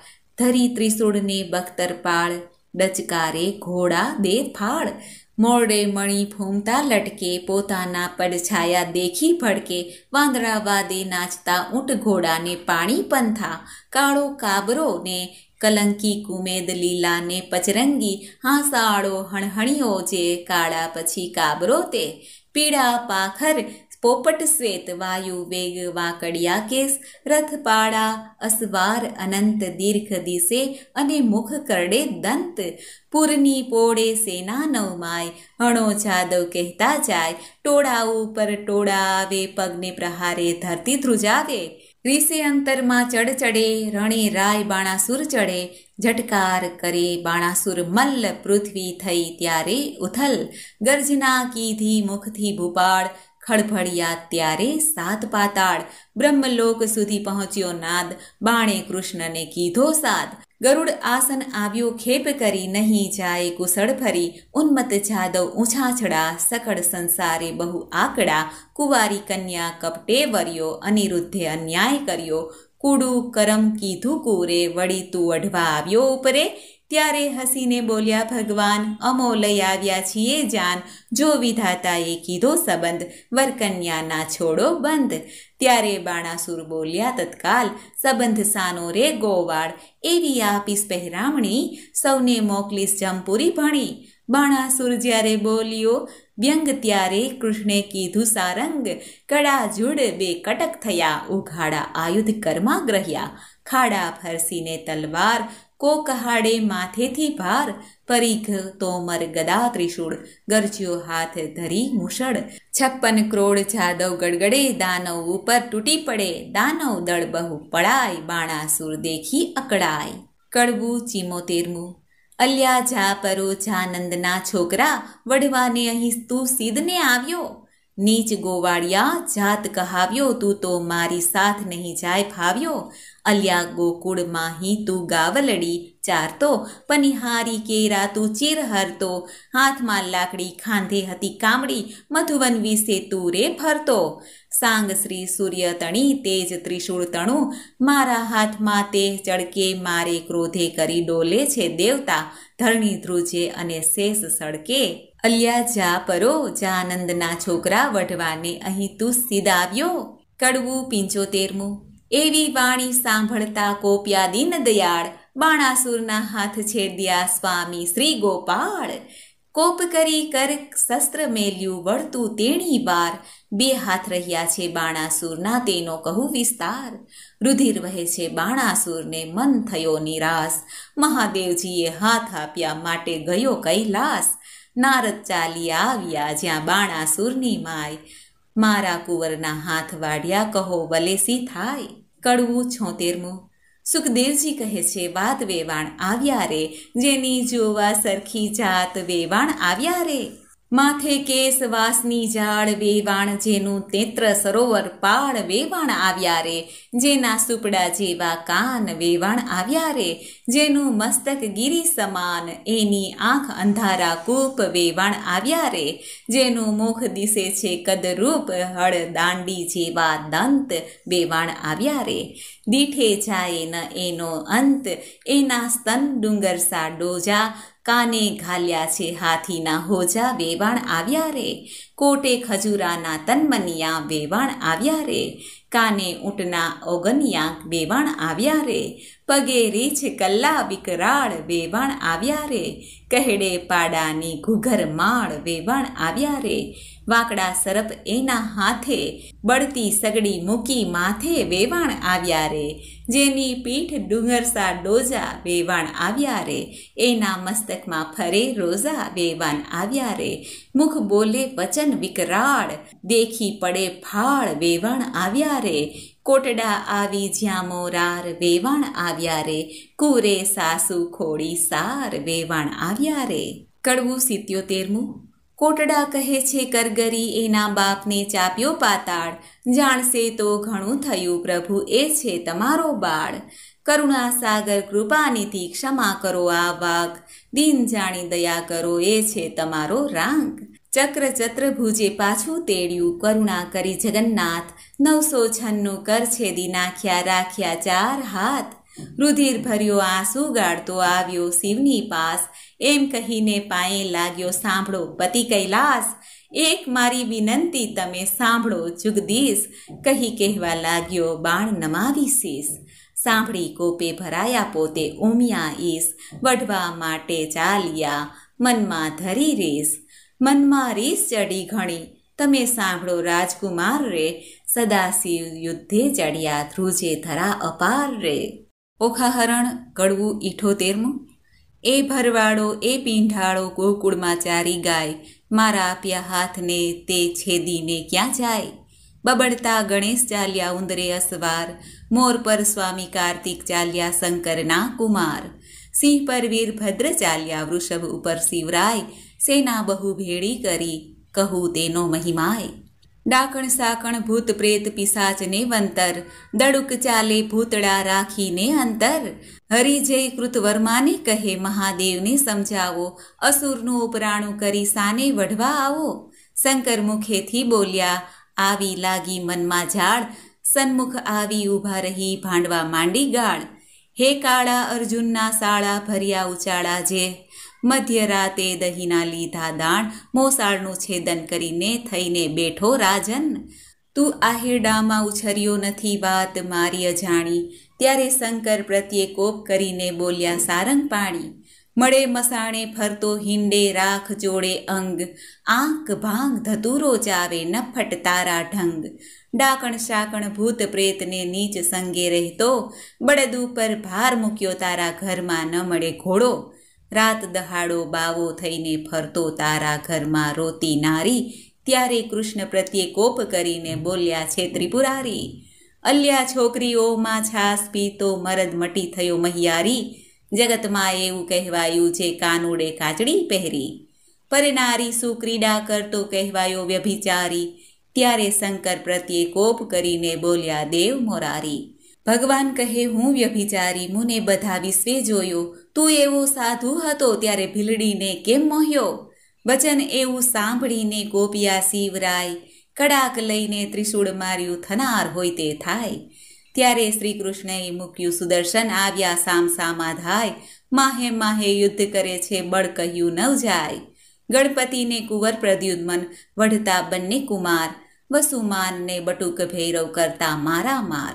ધરી ત્રિશૂળને બખ્તરપાળ ડચકારે ઘોડા દે ફાળ મોરડે મણી ફૂમતા લટકે પોતાના પડછાયા દેખી ભડકે વાંદરાવાદે નાચતા ઊંટ ઘોડાને પાણી પંથા કાળો કાબરોને કલંકી કુમેદ લીલાને પચરંગી હાંસાળો હણહણીઓ જે કાળા પછી કાબરો તે પીળા પાખર પોપટ શ્વેત વાયુ વેગ વાકડિયા કેસ રથપાળા અસવાર અનંત દીર્ઘ દિશે અને મુખ કરડે દંત પૂરની પોળે સેના માય હણો જાદવ કહેતા જાય ટોળા ઉપર ટોળા આવે પગને પ્રહારે ધરતી ધ્રુજાવે રીસે અંતરમાં ચડ ચડે રણે રાય બાણાસુર ચડે ઝટકાર કરે બાણાસુર મલ્લ પૃથ્વી થઈ ત્યારે ઉથલ ગર્જના કીધી મુખથી ભૂપાળ ખળભળ્યા ત્યારે સાત પાતાળ બ્રહ્મલોક સુધી પહોંચ્યો નાદ બાણે કૃષ્ણને કીધો સાદ ગરુડ આસન આવ્યો ખેપ કરી નહીં જાય કુસળ ફરી ઉન્મત જાદવ ઊંછાછડા સકળ સંસારે બહુ આકડા કુવારી કન્યા કપટે વર્યો અનિરુદ્ધે અન્યાય કર્યો કુડુ કરમ કીધું કુરે વળી તું અઢવા આવ્યો ઉપરે ત્યારે હસીને બોલ્યા ભગવાન અમો લઈ આવ્યા છીએ જાન જો વિધાતાએ કીધો સંબંધ વરકન્યા ના છોડો બંધ ત્યારે બાણાસુર બોલ્યા તત્કાલ સંબંધ સાનો રે ગોવાળ એવી આપીશ પહેરામણી સૌને મોકલીશ જમપુરી ભણી બાણાસુર જ્યારે બોલ્યો વ્યંગ ત્યારે કૃષ્ણે કીધું સારંગ કડા જુડ બે કટક થયા ઉઘાડા આયુધ ગ્રહ્યા ખાડા ફરસીને તલવાર કોક હાડે માથેથી ભાર પરીખ તોમર ગદા ત્રિશૂળ ગરજ્યો હાથ ધરી મુશળ છપ્પન ક્રોડ જાદવ ગડગડે દાનવ ઉપર તૂટી પડે દાનવ દળ બહુ પડાય બાણાસુર દેખી અકળાય કડવું ચીમોતેરમું અલ્યા જા પરો જાનંદના છોકરા વઢવાને અહીં તું સીધને આવ્યો નીચ ગોવાળિયા જાત કહાવ્યો તું તો મારી સાથ નહીં જાય ફાવ્યો અલ્યા ગોકુળમાં હિતુ ગાવલડી ચારતો પનિહારી કેરા તું ચીર હરતો હાથમાં લાકડી ખાંધે હતી કામડી મધુવન વિશે તુરે ફરતો સાંગ શ્રી સૂર્ય તણી તેજ ત્રિશૂળ તણું મારા હાથમાં તે ચડકે મારે ક્રોધે કરી ડોલે છે દેવતા ધરણી ધ્રુજે અને શેષ સડકે અલ્યા જા પરો જાનંદના છોકરા વઢવાને અહીં તું સીધા આવ્યો કડવું પિંચોતેરમું એવી વાણી સાંભળતા કોપ્યા દીનદયાળ બાણાસુરના હાથ છેડ્યા સ્વામી શ્રી ગોપાળ કોપ કરી કર શસ્ત્ર મેલ્યું વળતું તેણી બાર બે હાથ રહ્યા છે બાણાસુરના તેનો કહુ વિસ્તાર રુધિર વહે છે બાણાસુરને મન થયો નિરાશ મહાદેવજીએ હાથ આપ્યા માટે ગયો કૈલાસ નારદ ચાલી આવ્યા જ્યાં બાણાસુરની માય મારા કુંવરના હાથ વાઢ્યા કહો વલેસી થાય કડવું છોતેરમું સુખદેવજી કહે છે વાત વેવાણ આવ્યા રે જેની જોવા સરખી જાત વેવાણ આવ્યા રે માથે કેસ વાસની ઝાડ વેવાણ જેનું તેત્ર સરોવર પાળ વેવાણ આવ્યા રે જેના સુપડા જેવા કાન વેવાણ આવ્યા રે જેનું મસ્તક ગીરી સમાન એની આંખ અંધારા કૂપ વેવાણ આવ્યા રે જેનું મુખ દિશે છે કદરૂપ હળ દાંડી જેવા દંત વેવાણ આવ્યા રે દીઠે જાય ન એનો અંત એના સ્તન ડુંગર સા ડોજા કાને ઘાલ્યા છે હાથીના હોજા વેવાણ આવ્યા રે કોટે ખજૂરાના તનમનિયા વેવાણ આવ્યા રે કાને ઊંટના ઓગનિયા વેવાણ આવ્યા રે પગે રીછ કલ્લા વિકરાળ વેવાણ આવ્યા રે કહેડે પાડાની ઘુઘર માળ વેવાણ આવ્યા રે વાંકડા સરપ એના હાથે બળતી સગડી મૂકી માથે વેવાણ આવ્યા રે જેની પીઠ ડુંગરસા ડોજા વેવાણ આવ્યા રે એના મસ્તકમાં ફરે રોઝા વેવાણ આવ્યા રે મુખ બોલે વચન વિકરાળ દેખી પડે ફાળ વેવાણ આવ્યા રે કોટડા આવી જ્યાં મોરાર વેવાણ આવ્યા રે કુરે સાસુ ખોડી સાર વેવાણ આવ્યા રે કડવું સિત્યોતેરમું કોટડા કહે છે કરગરી એના બાપને ચાપ્યો પાતાળ જાણશે તો ઘણું થયું પ્રભુ એ છે તમારો બાળ કરુણા સાગર કૃપાનિધિ ક્ષમા કરો આ વાઘ દિન જાણી દયા કરો એ છે તમારો રાંગ ચક્ર ચત્રભુજે પાછું તેડ્યું કરુણા કરી જગન્નાથ નવસો છન્નું કર છેદી નાખ્યા રાખ્યા ચાર હાથ રુધિર ભર્યો આંસુ ગાળતો આવ્યો શિવની પાસ એમ કહીને પાએ લાગ્યો સાંભળો પતિ કૈલાસ એક મારી વિનંતી તમે સાંભળો જુગદીશ કહી કહેવા લાગ્યો બાણ નમાવી શીશ સાંભળી કોપે ભરાયા પોતે ઉમિયા ઈશ વઢવા માટે ચાલ્યા મનમાં ધરી રીસ મનમાં રીસ ચડી ઘણી તમે સાંભળો રાજકુમાર રે સદાશિવ યુદ્ધે ચડ્યા ધ્રુજે ધરા અપાર રે ઓખાહરણ કડવું ઇઠોતેરમું એ ભરવાળો એ પીંઢાળો ગોકુળમાં ચારી ગાય મારા આપ્યા હાથને તે છેદીને ક્યાં જાય બબડતા ગણેશ ચાલ્યા ઉંદરે અસવાર મોર પર સ્વામી કાર્તિક ચાલ્યા શંકરના કુમાર સિંહ પર વીરભદ્ર ચાલ્યા વૃષભ ઉપર શિવરાય સેના બહુ ભેળી કરી કહું તેનો મહિમાય ડાકણ સાકણ ભૂત પ્રેત પિસાચને વંતર દડુક ચાલે ભૂતડા રાખીને અંતર હરિજય કૃતવર્માને કહે મહાદેવને સમજાવો અસુરનું ઉપરાણું કરી સાને વઢવા આવો શંકર મુખેથી બોલ્યા આવી લાગી મનમાં ઝાડ સન્મુખ આવી ઊભા રહી ભાંડવા માંડી ગાળ હે કાળા અર્જુનના સાળા ભર્યા ઉચાળા જે મધ્યરાતે દહીંના લીધા દાણ મોસાળનું છેદન કરીને થઈને બેઠો રાજન તું આહિરડામાં ઉછર્યો નથી વાત મારી અજાણી ત્યારે શંકર પ્રત્યે કોપ કરીને બોલ્યા સારંગ પાણી મળે મસાણે ફરતો હિંડે રાખ જોડે અંગ આંક ભાંગ ધતુરો ચાવે નફટ તારા ઢંગ ડાકણ શાકણ ભૂત પ્રેતને નીચ સંગે રહેતો બળદ ઉપર ભાર મૂક્યો તારા ઘરમાં ન મળે ઘોડો રાત દહાડો બાવો થઈને ફરતો તારા ઘરમાં રોતી નારી ત્યારે કૃષ્ણ પ્રત્યે કોપ કરીને બોલ્યા છે ત્રિપુરારી અલ્યા છોકરીઓમાં છાસ પીતો મરદ મટી થયો મહિયારી જગતમાં એવું કહેવાયું છે કાનુડે કાચડી પહેરી પરનારી સુક્રીડા કરતો કહેવાયો વ્યભિચારી ત્યારે શંકર પ્રત્યે કોપ કરીને બોલ્યા દેવ મોરારી ભગવાન કહે હું વ્યભિચારી મુને બધા વિશ્વે જોયો તું એવો સાધુ હતો ત્યારે ભીલડીને કેમ મોહ્યો વચન એવું સાંભળીને ગોપિયા શિવરાય કડાક લઈને ત્રિશૂળ માર્યું થનાર હોય તે થાય ત્યારે શ્રી કૃષ્ણએ મૂક્યું સુદર્શન આવ્યા સામ સામા સામાધાય માહે માહે યુદ્ધ કરે છે બળ કહ્યું ન જાય ગણપતિને કુંવર પ્રદ્યુમ્ન વઢતા બંને કુમાર વસુમાનને બટુક ભૈરવ કરતા મારા માર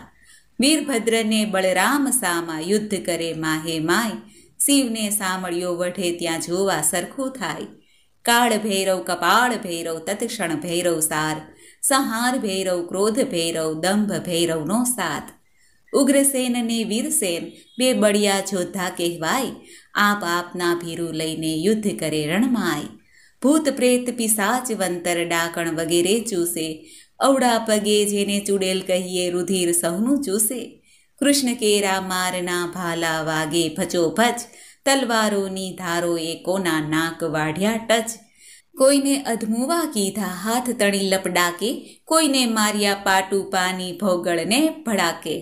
વીરભદ્રને બળરામ સામા યુદ્ધ કરે માહે માય શિવને સામળ્યો વઢે ત્યાં જોવા સરખું થાય કાળ ભૈરવ કપાળ ભૈરવ તત્ક્ષણ ભૈરવ સાર સહાર ભૈરવ ક્રોધ ભૈરવ દંભ ભૈરવનો સાથ ઉગ્રસેનને વીરસેન બે બળિયા જોધા કહેવાય આપ આપના ભીરુ લઈને યુદ્ધ કરે રણમાય ભૂત પ્રેત પિસાચ વંતર ડાકણ વગેરે ચૂસે અવડા પગે જેને ચુડેલ કહીએ રુધિર સહનું ચૂસે કૃષ્ણ કેરા મારના ભાલા વાગે ભજો ભજ તલવારોની ધારો એ કોના નાક વાઢ્યા ટચ કોઈને અધમુવા કીધા હાથ તણી લપડાકે કોઈને માર્યા પાટુ પાની ભોગળને ભડાકે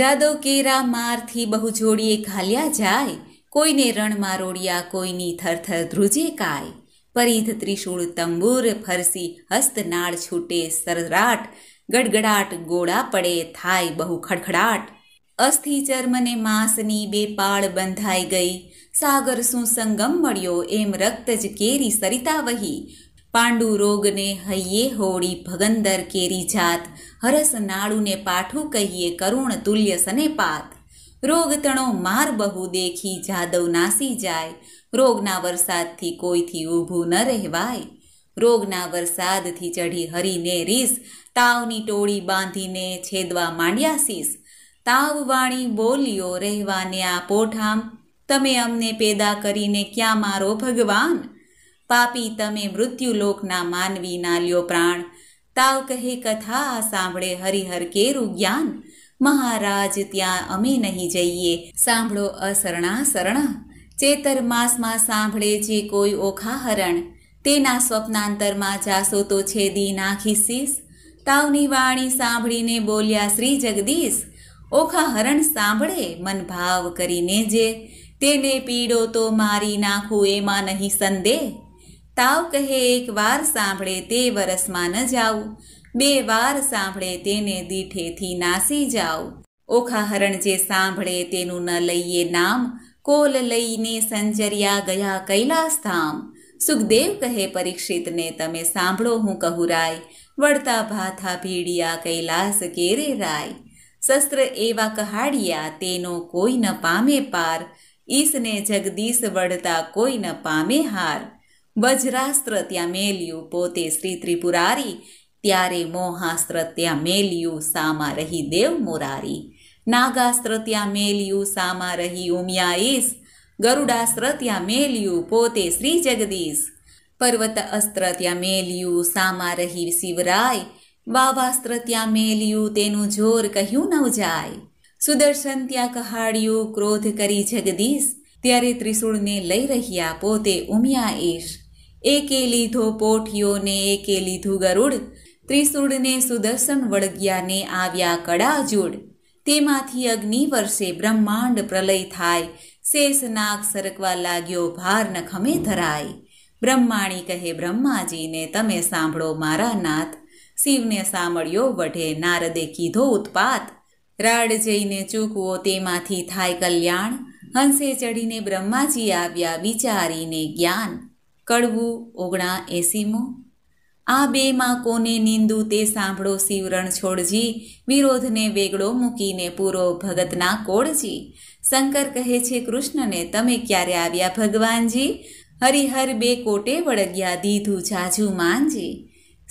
જાદો કેરા મારથી બહુ જોડીએ ખાલ્યા જાય કોઈને રણમાં રોડિયા કોઈની થરથર ધ્રુજે કાય પરિધ ત્રિશૂળ તંબુર ફરસી હસ્તનાળ છૂટે સરરાટ ગડગડાટ ગોળા પડે થાય બહુ ખડખડાટ અસ્થિ ચર્મને માસની બે પાળ બંધાઈ ગઈ સાગર શું સંગમ મળ્યો એમ રક્ત જ કેરી સરિતા વહી પાંડુ રોગને હૈયે હોળી ભગંદર કેરી જાત હરસ નાળુને પાઠું કહીએ કરુણ તુલ્ય સને પાત રોગ તણો માર બહુ દેખી જાદવ નાસી જાય રોગના વરસાદથી કોઈથી ઊભું ન રહેવાય રોગના વરસાદથી ચઢી હરીને રીસ તાવની ટોળી બાંધીને છેદવા માંડ્યા શીસ તાવવાણી બોલ્યો રહેવાને આ પોઠામ તમે અમને પેદા કરીને ક્યાં મારો ભગવાન પાપી તમે મૃત્યુલોકના માનવીના લ્યો પ્રાણ તાવ કહે કથા સાંભળે હરિહર કેરું જ્ઞાન મહારાજ ત્યાં અમે નહીં જઈએ સાંભળો અસરણા શરણા ચેતર માસમાં સાંભળે જે કોઈ ઓખા હરણ તેના સ્વપ્નાંતરમાં જાસો તો છેદી નાખી શીશ તાવની વાણી સાંભળીને બોલ્યા શ્રી જગદીશ ઓખા હરણ સાંભળે મન ભાવ કરીને જે તેને પીડો તો મારી નાખું એમાં નહીં સંદે તાવ કહે એક વાર સાંભળે તે વરસમાં ન જાઉં બે વાર સાંભળે તેને દીઠેથી નાસી જાઉં ઓખા હરણ જે સાંભળે તેનું ન લઈએ નામ કોલ લઈને સંજર્યા ગયા કૈલાસ ધામ સુખદેવ કહે પરીક્ષિતને તમે સાંભળો હું કહુરાય વળતા ભાથા ભીડિયા કૈલાસ કેરે રાય શસ્ત્ર એવા કહાડિયા તેનો કોઈ ન પામે પાર ઈસને જગદીશ વળતા કોઈ ન પામે હાર વજ્રાસ્ત્ર ત્યાં મેલ્યું પોતે શ્રી ત્રિપુરારી ત્યારે મોહાસ્ત્ર ત્યાં મેલ્યું સામા રહી દેવ મોરારી નાગાસ્ત્રત્યા મેલ્યું સામા રહી ઉમિયાઈશ ગરુડાસ્ત્રત્યા મેલ્યું પોતે શ્રી જગદીશ પર્વત અસ્ત્ર ત્યાં મેલ્યું સામા રહી શિવરાય વાવાસ્ત્ર ત્યાં મેલ્યું તેનું જોર કહ્યું નવ જાય સુદર્શન ત્યાં કહાડ્યું ક્રોધ કરી જગદીશ ત્યારે ત્રિશુળને લઈ રહ્યા પોતે ઉમિયા ઈશ એકે લીધો પોઠિયોને એકે લીધું ગરુડ ત્રિશુળને સુદર્શન વળગ્યા ને આવ્યા કડા કડાજુડ તેમાંથી અગ્નિ વર્ષે બ્રહ્માંડ પ્રલય થાય શેષ નાગ સરકવા લાગ્યો ભાર ખમે ધરાય બ્રહ્માણી કહે બ્રહ્માજીને તમે સાંભળો મારા નાથ શિવને સાંભળ્યો વઢે નારદે કીધો ઉત્પાત રાડ જઈને ચૂકવો તેમાંથી થાય કલ્યાણ હંસે ચડીને બ્રહ્માજી આવ્યા વિચારીને જ્ઞાન કડવું ઓગણા એસીમું આ બેમાં કોને નિંદુ તે સાંભળો શિવરણ છોડજી વિરોધને વેગળો મૂકીને પૂરો ભગતના કોળજી શંકર કહે છે કૃષ્ણને તમે ક્યારે આવ્યા ભગવાનજી હરિહર બે કોટે વળગ્યા દીધું જાજુ માનજી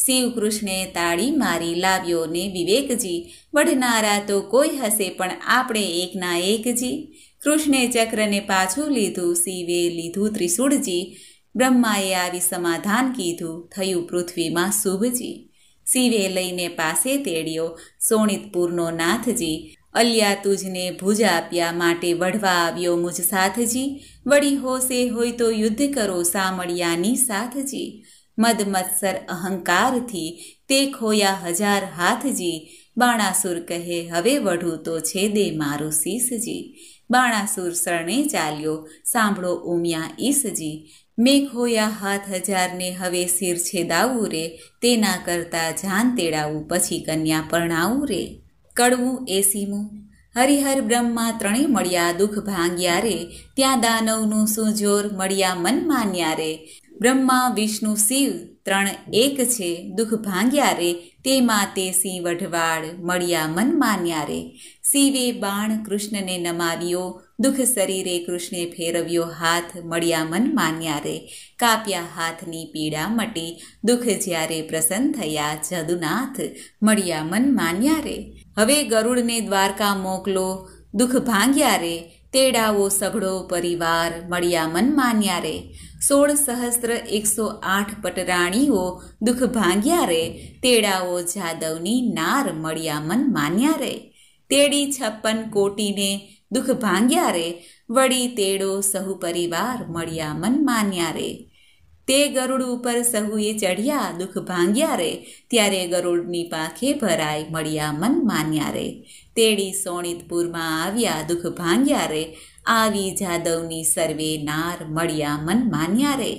શિવ કૃષ્ણે તાળી મારી લાવ્યો ને વિવેકજી વઢનારા તો કોઈ હશે પણ આપણે એકના એકજી કૃષ્ણે ચક્રને પાછું લીધું શિવે લીધું ત્રિશૂળજી બ્રહ્માએ આવી સમાધાન કીધું થયું પૃથ્વીમાં શુભજી શિવે લઈને પાસે તેડ્યો સોણિતપુરનો નાથજી અલ્યા તુજને ભુજ આપ્યા માટે વઢવા આવ્યો મુજ સાથજી વળી હોશે હોય તો યુદ્ધ કરો સામળિયાની સાથજી મદમત્સર અહંકારથી તે ખોયા હજાર હાથજી બાણાસુર કહે હવે વઢું તો છે દે મારો શીશજી બાણાસુર શરણે ચાલ્યો સાંભળો ઉમિયા ઈસજી મેઘ હોયા હાથ હજારને હવે શિર છેદાવું રે તેના કરતાં જાન તેડાવું પછી કન્યા પરણાવું રે કડવું એસીમું હરિહર બ્રહ્મા ત્રણેય મળ્યા દુઃખ ભાંગ્યા રે ત્યાં દાનવનું શું મળ્યા મન માન્યા રે બ્રહ્મા વિષ્ણુ શિવ ત્રણ એક છે દુઃખ ભાંગ્યા રે તેમાં તે સિંહ વઢવાળ મળ્યા મન માન્યા રે શિવે બાણ કૃષ્ણને નમાવ્યો દુઃખ શરીરે કૃષ્ણે ફેરવ્યો હાથ મળ્યા મન માન્યા રે કાપ્યા હાથની પીડા મટી દુઃખ જ્યારે પ્રસન્ન થયા જદુનાથ મળ્યા મન માન્યા રે હવે ગરુડને દ્વારકા મોકલો દુઃખ ભાંગ્યા રે તેડાવો સઘળો પરિવાર મળ્યા મન માન્યા રે સોળ સહસ્ત્ર એકસો આઠ પટરાણીઓ દુઃખ ભાંગ્યા રે તેડાવો જાદવની નાર મળ્યા મન માન્યા રે તેડી છપ્પન કોટીને દુઃખ ભાંગ્યા રે વળી તેડો સહુ પરિવાર મળ્યા મન માન્યા રે તે ગરુડ ઉપર સહુએ ચઢ્યા દુઃખ ભાંગ્યા રે ત્યારે ગરુડની પાંખે ભરાય મળ્યા મન માન્યા રે તેડી સોણિતપુરમાં આવ્યા દુઃખ ભાંગ્યા રે આવી જાદવની સર્વે નાર મળ્યા મન માન્યા રે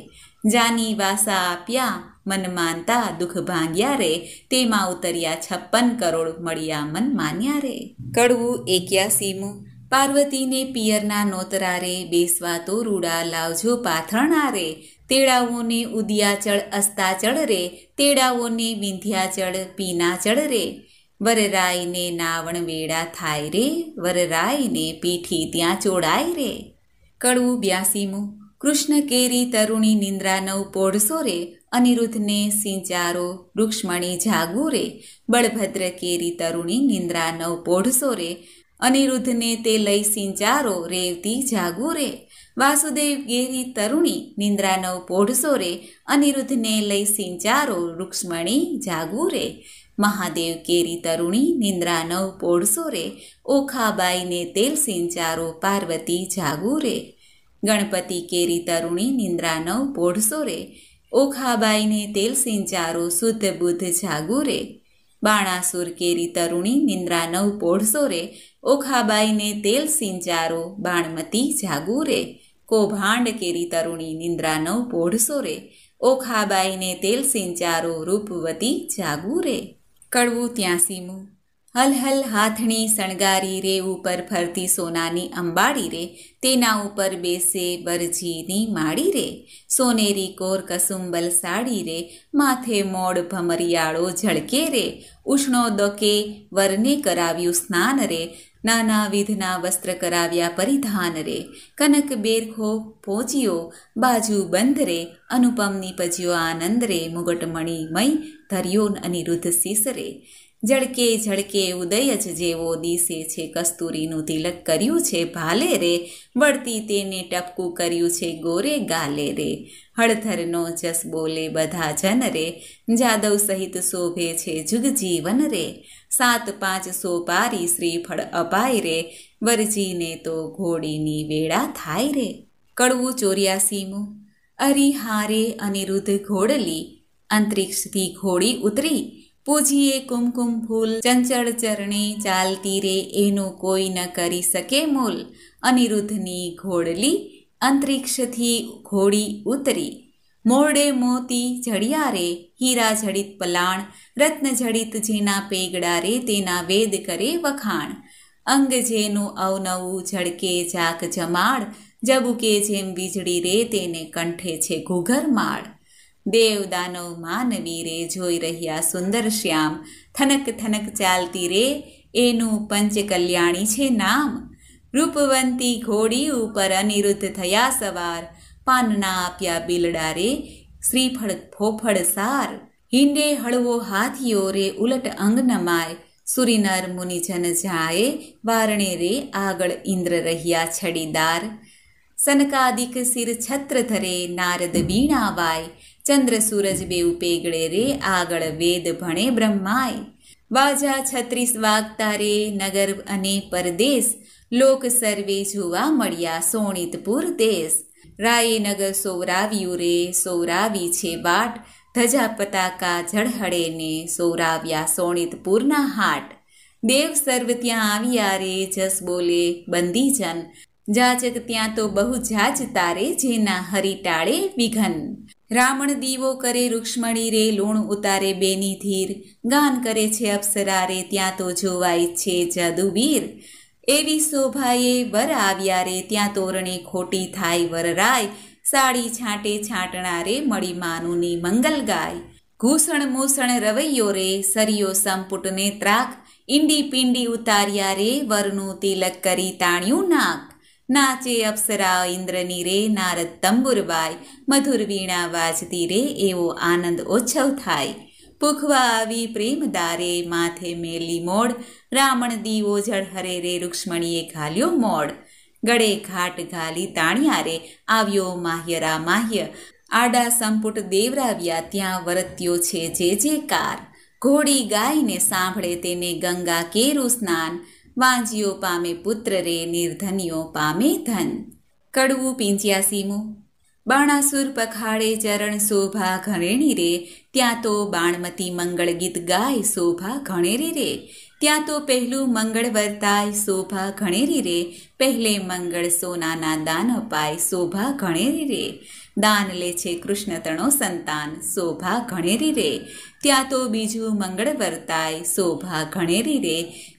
જાની વાસા આપ્યા મન માનતા દુઃખ ભાંગ્યા રે તેમાં ઉતર્યા છપ્પન કરોડ મળ્યા મન માન્યા રે કડવું એક્યાસીમું પાર્વતીને પિયરના નોતરારે બેસવા તો રૂડા લાવજો પાથરણારે તેડાઓને ઉદિયાચળ અસ્તાચળ રે તેડાઓને વિંધ્યાચળ પીનાચળ રે વરરાઈને નાવણ વેડા થાય રે વરરાઈને પીઠી ત્યાં ચોડાય રે કડવું બ્યાસીમું કૃષ્ણ કેરી તરુણી નિંદ્રા નવ પોઢસો રે અનિરુદ્ધને સિંચારો રૂક્ષ્મણી જાગુ રે બળભદ્ર કેરી તરુણી નિંદ્રા નવ પોઢસો રે અનિરુદ્ધને તે લઈ સિંચારો રેવતી જાગુ રે વાસુદેવ ગેરી તરુણી નિંદ્રાનો પોઢસો રે અનિરુદ્ધને લઈ સિંચારો રૂક્ષ્મણી જાગુ રે મહાદેવ કેરી તરુણી નિંદ્રાનવ પોઢસો રે ઓખાબાઈને તેલ સિંચારો પાર્વતી જાગુ રે ગણપતિ કેરી તરુણી નિંદ્રાનવ પોઢસો રે ઓખાબાઈને તેલ સિંચારો શુદ્ધ બુદ્ધ જાગુ રે બાણાસુર કેરી તરુણી નિંદ્રા નવ પોઢસો રે ઓખાબાઈને તેલ સિંચારો બાણમતી જાગુ રે કોભાંડ કેરી તરુણી નિંદ્રા નવ પોઢસો રે ઓખાબાઈને તેલ સિંચારો રૂપવતી જાગુ રે કડવું ત્યાંસીમું હલહલ હાથણી શણગારી રે ઉપર ફરતી સોનાની અંબાડી રે તેના ઉપર બેસે બરજીની માળી રે સોનેરી કોર કસુંબલ સાડી રે માથે મોડ ભમરિયાળો ઝળકે રે ઉષ્ણો દકે વરને કરાવ્યું સ્નાન રે નાના વિધના વસ્ત્ર કરાવ્યા પરિધાન રે કનક બેરખો પહોંચ્યો બાજુ બંધ રે અનુપમની પજ્યો આનંદ રે મુગટમણી મય ધર્યો અનિરુદ્ધ શીસ રે ઝડકે ઝળકે ઉદય જ જેવો દિશે છે કસ્તુરીનું તિલક કર્યું છે ભાલે રે વળતી તેને ટપકું કર્યું છે ગોરે ગાલે રે હળધરનો જસ બોલે બધા જન રે જાદવ સહિત શોભે છે જુગ જીવન રે સાત પાંચ સો પારી શ્રીફળ અપાય રે વરજીને તો ઘોડીની વેળા થાય રે કડવું ચોર્યાસીમું અરી હારે અનિરુદ્ધ ઘોડલી અંતરિક્ષથી ઘોડી ઉતરી પૂજીએ કુમકુમ ફૂલ ચંચળ ચરણી ચાલતી રે એનું કોઈ ન કરી શકે મૂલ અનિરુદ્ધની ઘોડલી અંતરિક્ષથી ઘોડી ઉતરી મોરડે મોતી ઝડિયા રે હીરા જડિત પલાણ રત્ન જડિત જેના પેગડા રે તેના વેદ કરે વખાણ અંગ જેનું અવનવું ઝડકે ઝાક જમાડ જબુકે જેમ વીજળી રે તેને કંઠે છે ઘૂઘર માળ દેવ દાનવ માનવી રે જોઈ રહ્યા સુંદર શ્યામ થનક થનક ચાલતી રે એનું પંચકલ્યાણી છે નામ રૂપવંતી ઘોડી ઉપર અનિરુદ્ધ થયા સવાર પાનના આપ્યા બિલડા રે શ્રીફળ ફોફળ સાર હિંડે હળવો હાથીઓ રે ઉલટ અંગ નમાય સુરીનર મુનિજન જાય વારણે રે આગળ ઇન્દ્ર રહ્યા છડીદાર સનકાદિક શિર છત્ર ધરે નારદ વીણાવાય ચંદ્ર સૂરજ બેઉ પેગળે રે આગળ વેદ ભણે બ્રહ્માય બાજા છત્રીસ વાગતા રે નગર અને પરદેશ લોક સર્વે જોવા મળ્યા સોણિતપુર દેશ રાયે નગર સોવરાવ્યું રે સોવરાવી છે વાટ ધજા પતાકા ઝળહળે ને સોવરાવ્યા સોણિતપુરના હાટ દેવ સર્વ ત્યાં આવ્યા રે જસ બોલે બંદીજન જાચક ત્યાં તો બહુ જાચ તારે જેના હરિટાળે વિઘન રામણ દીવો કરે રુક્ષ્મણી રે લૂણ ઉતારે બેની ધીર ગાન કરે છે અપ્સરા રે ત્યાં તો જોવાય છે જાદુબીર એવી શોભાએ વર આવ્યા રે ત્યાં તોરણે ખોટી થાય વરરાય સાડી છાંટે છાંટણા રે મળી માનુની મંગલ ગાય ઘૂસણ મૂસણ રવૈયો રે સરિયો સંપુટને ત્રાક ઈંડી પિંડી ઉતાર્યા રે વરનું તિલક કરી તાણ્યું નાક નાચે અપ્સરા ઇન્દ્રની રે નારદ તંબુરબાઈ મધુર વીણા વાજતી રે એવો આનંદ ઓછવ થાય પૂખવા આવી પ્રેમ દારે માથે મેલી મોડ રામણ દીવો જળ હરે રે રુક્ષ્મણીએ ઘાલ્યો મોડ ગળે ઘાટ ઘાલી તાણ્યા રે આવ્યો માહ્યરા માહ્ય આડા સંપુટ દેવરાવ્યા ત્યાં વરત્યો છે જે જે કાર ઘોડી ગાયને સાંભળે તેને ગંગા કેરું સ્નાન વાંજીઓ પામે પુત્ર રે નિર્ધનિયો પામે ધન કડવું સીમું બાણાસુર પખાડે ચરણ શોભા ઘણેણી રે ત્યાં તો બાણમતી મંગળ ગીત ગાય શોભા ઘણેરી રે ત્યાં તો પહેલું મંગળ વર્તાય શોભા ઘણેરી રે પહેલે મંગળ સોનાના દાન અપાય શોભા ઘણેરી રે દાન લે છે કૃષ્ણ તણો સંતાન શોભા ઘણેરી રે ત્યાં તો બીજું મંગળ વર્તાય શોભા ઘણેરી રે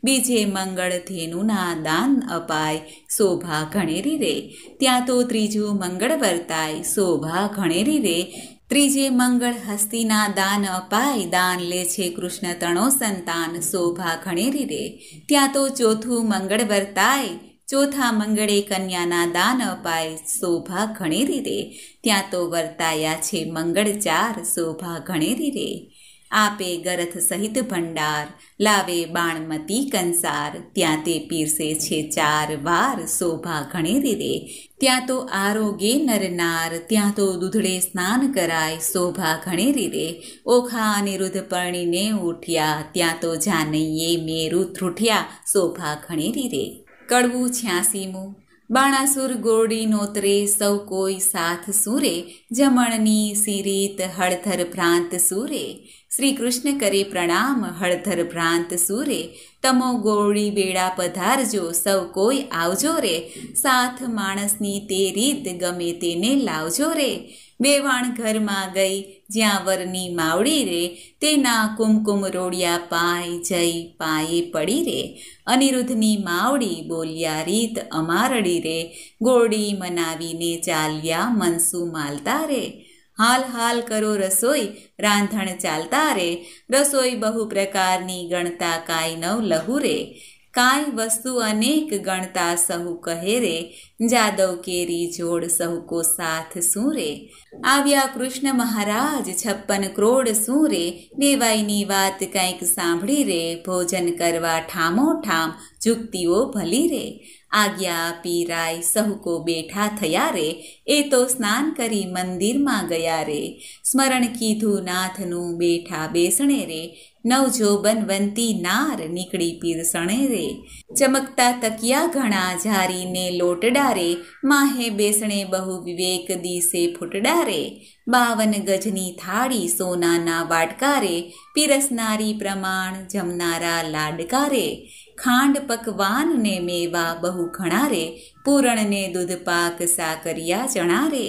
બીજે મંગળ ધેનુના દાન અપાય શોભા ઘણેરી રે ત્યાં તો ત્રીજું મંગળ વર્તાય શોભા ઘણેરી રે ત્રીજે મંગળ હસ્તીના દાન અપાય દાન લે છે કૃષ્ણ તણો સંતાન શોભા ઘણેરી રે ત્યાં તો ચોથું મંગળ વર્તાય ચોથા મંગળે કન્યાના દાન અપાય શોભા ઘણેરી રે ત્યાં તો વર્તાયા છે મંગળ ચાર શોભા ઘણેરી રે આપે ગરથ સહિત ભંડાર લાવે બાણમતી કંસાર ત્યાં તે પીરસે છે ચાર વાર શોભા ઘણે રીરે ત્યાં તો આરોગ્ય નરનાર ત્યાં તો દૂધડે સ્નાન કરાય શોભા ઘણે રીરે ઓખા અનિરુદ્ધ પરણીને ઉઠ્યા ત્યાં તો જાનૈયે મેરુ ત્રુઠ્યા શોભા ઘણે રે કડવું છ્યાસીમું બાણાસુર ગોરડી નોતરે સૌ કોઈ સાથ સૂરે જમણની સિરિત હળથર ભ્રાંત સૂરે શ્રી કૃષ્ણ કરે પ્રણામ હળધર ભ્રાંત સૂરે તમો ગોળી બેડા પધારજો સૌ કોઈ આવજો રે સાથ માણસની તે રીત ગમે તેને લાવજો રે બેવાણ ઘરમાં ગઈ જ્યાં વરની માવડી રે તેના કુમકુમ રોડિયા પાય જઈ પાયે પડી રે અનિરુદ્ધની માવડી બોલ્યા રીત અમારડી રે ગોળી મનાવીને ચાલ્યા મનસુ માલતા રે હાલ હાલ કરો રસોઈ રાંધણ ચાલતા રે રસોઈ બહુ પ્રકારની ગણતા કાંઈ નવ લહુ રે કાંઈ વસ્તુ અનેક ગણતા સહુ કહે રે જાદવ કેરી જોડ સહુ કો સાથ શું રે આવ્યા કૃષ્ણ મહારાજ છપ્પન ક્રોડ શું રે દેવાઈની વાત કંઈક સાંભળી રે ભોજન કરવા ઠામો ઠામ જુગતીઓ ભલી રે આજ્ઞા આપી રાય સહુકો બેઠા થયા રે એ તો સ્નાન કરી મંદિરમાં ગયા રે સ્મરણ કીધું નાથનું બેઠા બેસણે રે નવજો બનવંતી નાર નીકળી પીરસણે રે ચમકતા તકિયા ઘણા ઝારીને લોટડા રે માહે બેસણે બહુ વિવેક દિસે ફૂટડા રે બાવન ગજની થાળી સોનાના વાટકારે પીરસનારી પ્રમાણ જમનારા લાડકારે ખાંડ પકવાનને મેવા બહુ ઘણા રે પૂરણને દૂધ પાક સાકરિયા ચણા રે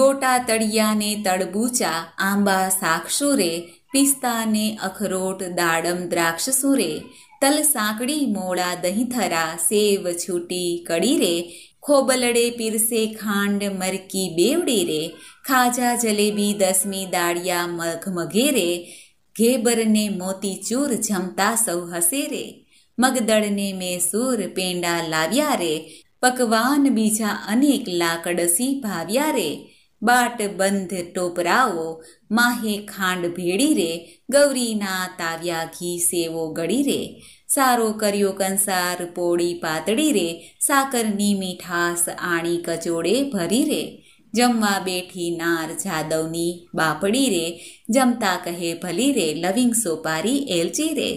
ગોટા તળિયાને તળબૂચા આંબા સાક્ષો રે પિસ્તાને અખરોટ દાડમ દ્રાક્ષ સુરે તલ સાંકડી મોળા દહીંથરા સેવ છૂટી કડી રે ખોબલડે પીરસે ખાંડ મરકી બેવડી રે ખાજા જલેબી દસમી દાળિયા મઘમઘે રે ઘેબરને મોતીચૂર જમતા સૌ હસે રે મગદળને મેં પેંડા લાવ્યા રે પકવાન બીજા અનેક લાકડસી ભાવ્યા રે બાટ બંધ ટોપરાઓ માહે ખાંડ ભેડી રે ગૌરીના તાવ્યા ઘી સેવો ગળી રે સારો કર્યો કંસાર પોળી પાતળી રે સાકરની મીઠાસ આણી કચોડે ભરી રે જમવા બેઠી નાર જાદવની બાપડી રે જમતા કહે ભલી રે લવિંગ સોપારી એલચી રે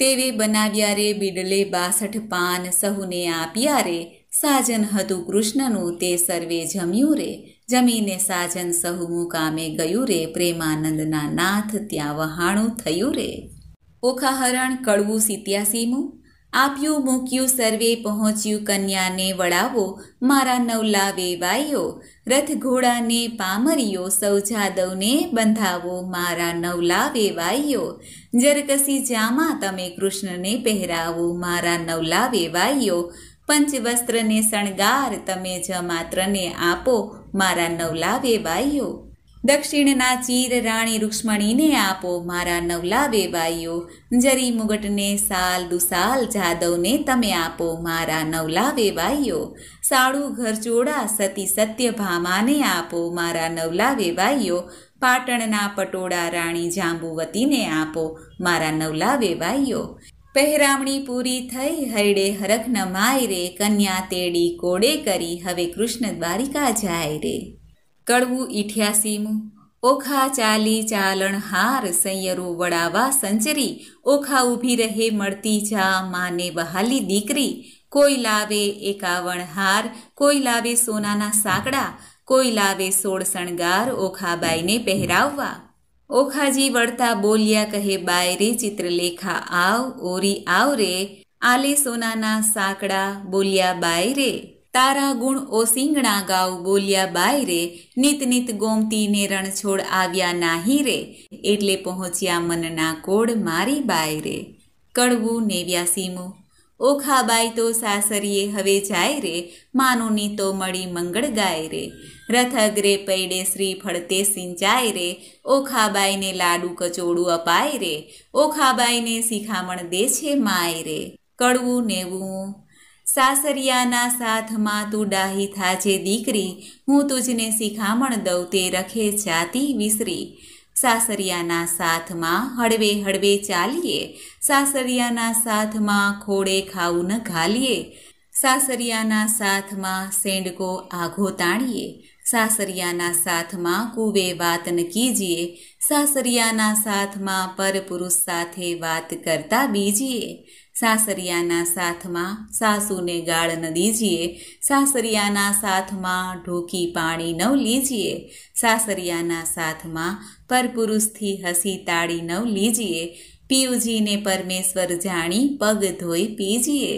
તેવે બનાવ્યા રે બિડલે બાસઠ પાન સહુને આપ્યા રે સાજન હતું કૃષ્ણનું તે સર્વે જમ્યું રે જમીને સાજન સહુ મુકામે ગયું રે પ્રેમાનંદના નાથ ત્યાં વહાણું થયું રે ઓખાહરણ કડવું સિત્યાસીમું આપ્યું મૂક્યું સર્વે પહોંચ્યું કન્યાને વળાવો મારા નવલા વેવાયો રથઘોડાને ઘોડાને પામરિયો સૌ જાદવને બંધાવો મારા નવલા વેવાયો જરકસી જામાં તમે કૃષ્ણને પહેરાવો મારા નવલા વેવાયો પંચવસ્ત્રને શણગાર તમે જમાત્રને આપો મારા નવલા વેવાયો દક્ષિણના ચીર રાણી રૂક્ષ્મણીને આપો મારા નવલા વેવાઈઓ જરી મુગટને સાલ દુસાલ જાદવને તમે આપો મારા નવલા વેવાઈઓ સાળું ઘરચોડા સતી સત્ય ભામાને આપો મારા નવલા વેવાઈઓ પાટણના પટોળા રાણી જાંબુવતીને આપો મારા નવલા વેવાઈઓ પહેરામણી પૂરી થઈ હૈડે હરખ નમાય રે કન્યા તેડી કોડે કરી હવે કૃષ્ણ દ્વારિકા જાય રે કડવું ઇઠ્યાસીમું ઓખા ચાલી ચાલણ હાર સૈયરો વડાવા સંચરી ઓખા ઊભી રહે મળતી જા માને બહાલી દીકરી કોઈ લાવે એકાવણ હાર કોઈ લાવે સોનાના સાકડા કોઈ લાવે સોળ શણગાર ઓખાબાઈને પહેરાવવા ઓખાજી વળતા બોલ્યા કહે બાય રે ચિત્રલેખા આવ ઓરી આવ રે આલે સોનાના સાકડા બોલ્યા બાય રે તારા ગુણ ઓ સિંગણા ગાઉ બોલ્યા બાય રે નિત નિત ગોમતી ને રણછોડ આવ્યા નાહી રે એટલે પહોંચ્યા મનના કોડ મારી બાય રે કડવું નેવ્યાસીમું ઓખા બાઈ તો સાસરીએ હવે જાય રે માનુની તો મળી મંગળ ગાય રે રથ અગ્રે પૈડે શ્રી ફળતે સિંચાય રે ઓખા બાઈને લાડુ કચોડું અપાય રે ઓખા બાઈને શિખામણ દે છે માય રે કડવું નેવું સાસરિયાના સાથમાં તું ડાહી થાજે દીકરી હું તુજને શિખામણ દઉં તે રખે જાતી વિસરી સાસરિયાના સાથમાં હળવે હળવે ચાલીએ સાસરિયાના સાથમાં ખોડે ખાવું ન ઘાલીએ સાસરિયાના સાથમાં સેંડકો આઘો તાણીએ સાસરિયાના સાથમાં કુવે વાત ન કીજીએ સાસરિયાના સાથમાં પરપુરુષ સાથે વાત કરતા બીજીએ સાસરિયાના સાથમાં સાસુને ગાળ ન દીજીએ સાસરિયાના સાથમાં ઢોકી પાણી ન લીજીએ સાસરિયાના સાથમાં પરપુરુષથી હસી તાળી ન લીજીએ પીયુજીને પરમેશ્વર જાણી પગ ધોઈ પીજીએ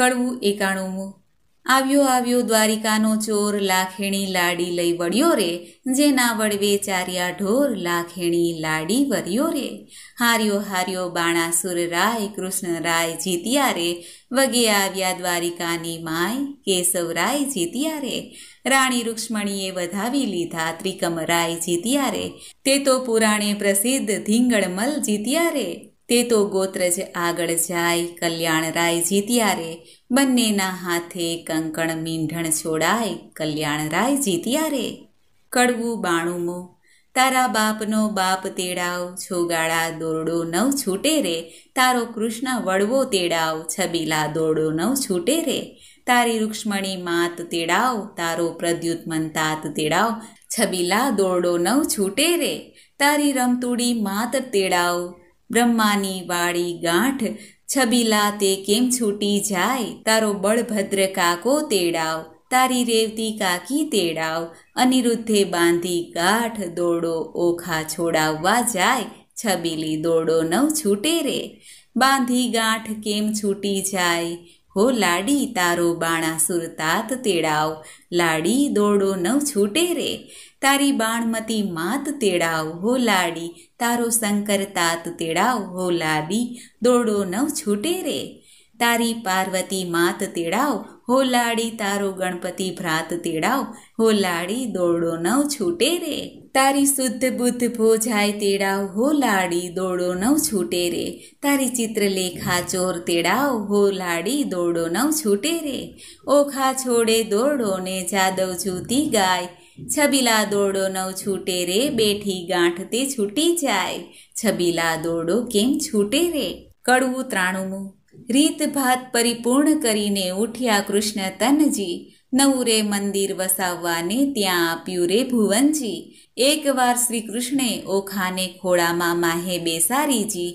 કડવું એકાણું આવ્યો આવ્યો દ્વારિકાનો ચોર લાખેણી લાડી લઈ વળ્યો રે જેના વડવે ચાર્યા ઢોર લાખેણી લાડી વર્યો રે હાર્યો હાર્યો બાણાસુર રાય કૃષ્ણરાય જીત્યા રે વગે આવ્યા દ્વારિકાની માય કેશવરાય જીત્યા રે રાણી રૂક્ષ્મણીએ વધાવી લીધા ત્રિકમરાય જીત્યા રે તે તો પુરાણે પ્રસિદ્ધ ધીંગળમલ જીત્યા રે તે તો ગોત્ર જ આગળ જાય કલ્યાણરાય જીત્યારે બંનેના હાથે કંકણ મીંઢણ છોડાય કલ્યાણરાય જીત્યારે જીત્યા રે કડવું બાણુમો તારા બાપનો બાપ તેડાવ છોગાળા દોરડો નવ છૂટે રે તારો કૃષ્ણ વડવો તેડાવ છબીલા દોરડો નવ છૂટે રે તારી રૂક્ષ્મણી માત તેડાવ તારો પ્રદ્યુત મનતાત તેડાવ છબીલા દોરડો નવ છૂટે રે તારી રમતુડી માત તેડાવ બ્રહ્માની વાળી ગાંઠ છબીલા તે કેમ છૂટી જાય તારો બળભદ્ર કાકો તેડાવ તારી રેવતી કાકી તેડાવ અનિરુદ્ધે બાંધી ગાંઠ દોડો ઓખા છોડાવવા જાય છબીલી દોડો નવ છૂટે રે બાંધી ગાંઠ કેમ છૂટી જાય હો લાડી તારો બાણાસુર તાત તેડાવ લાડી દોડો નવ છૂટે રે તારી બાણમતી માત તેડાવ હો લાડી તારો શંકર તાત તેડાવ હો લાડી દોડો નવ છૂટે રે તારી પાર્વતી માત તેડાવ હોલાડી તારો ગણપતિ ભ્રાત તેડાવ હોલાડી દોડો નવ છૂટે રે તારી શુદ્ધ બુદ્ધ ભોજાય તેડાવ હો લાડી દોડો નવ છૂટે રે તારી ચિત્રલેખા ચોર તેડાવ હો લાડી દોડો નવ છૂટે રે ઓખા છોડે દોડો ને જાદવ જૂતી ગાય છબીલા દોડો નવ છૂટે રે બેઠી ગાંઠ તે છૂટી જાય છબીલા દોડો કેમ છૂટે રે કડવું ત્રાણું રીતભાત પરિપૂર્ણ કરીને ઉઠ્યા કૃષ્ણ તનજી નવું રે મંદિર વસાવવાને ત્યાં આપ્યું રે ભુવનજી એકવાર શ્રી કૃષ્ણે ઓખાને ખોળામાં માહે બેસારીજી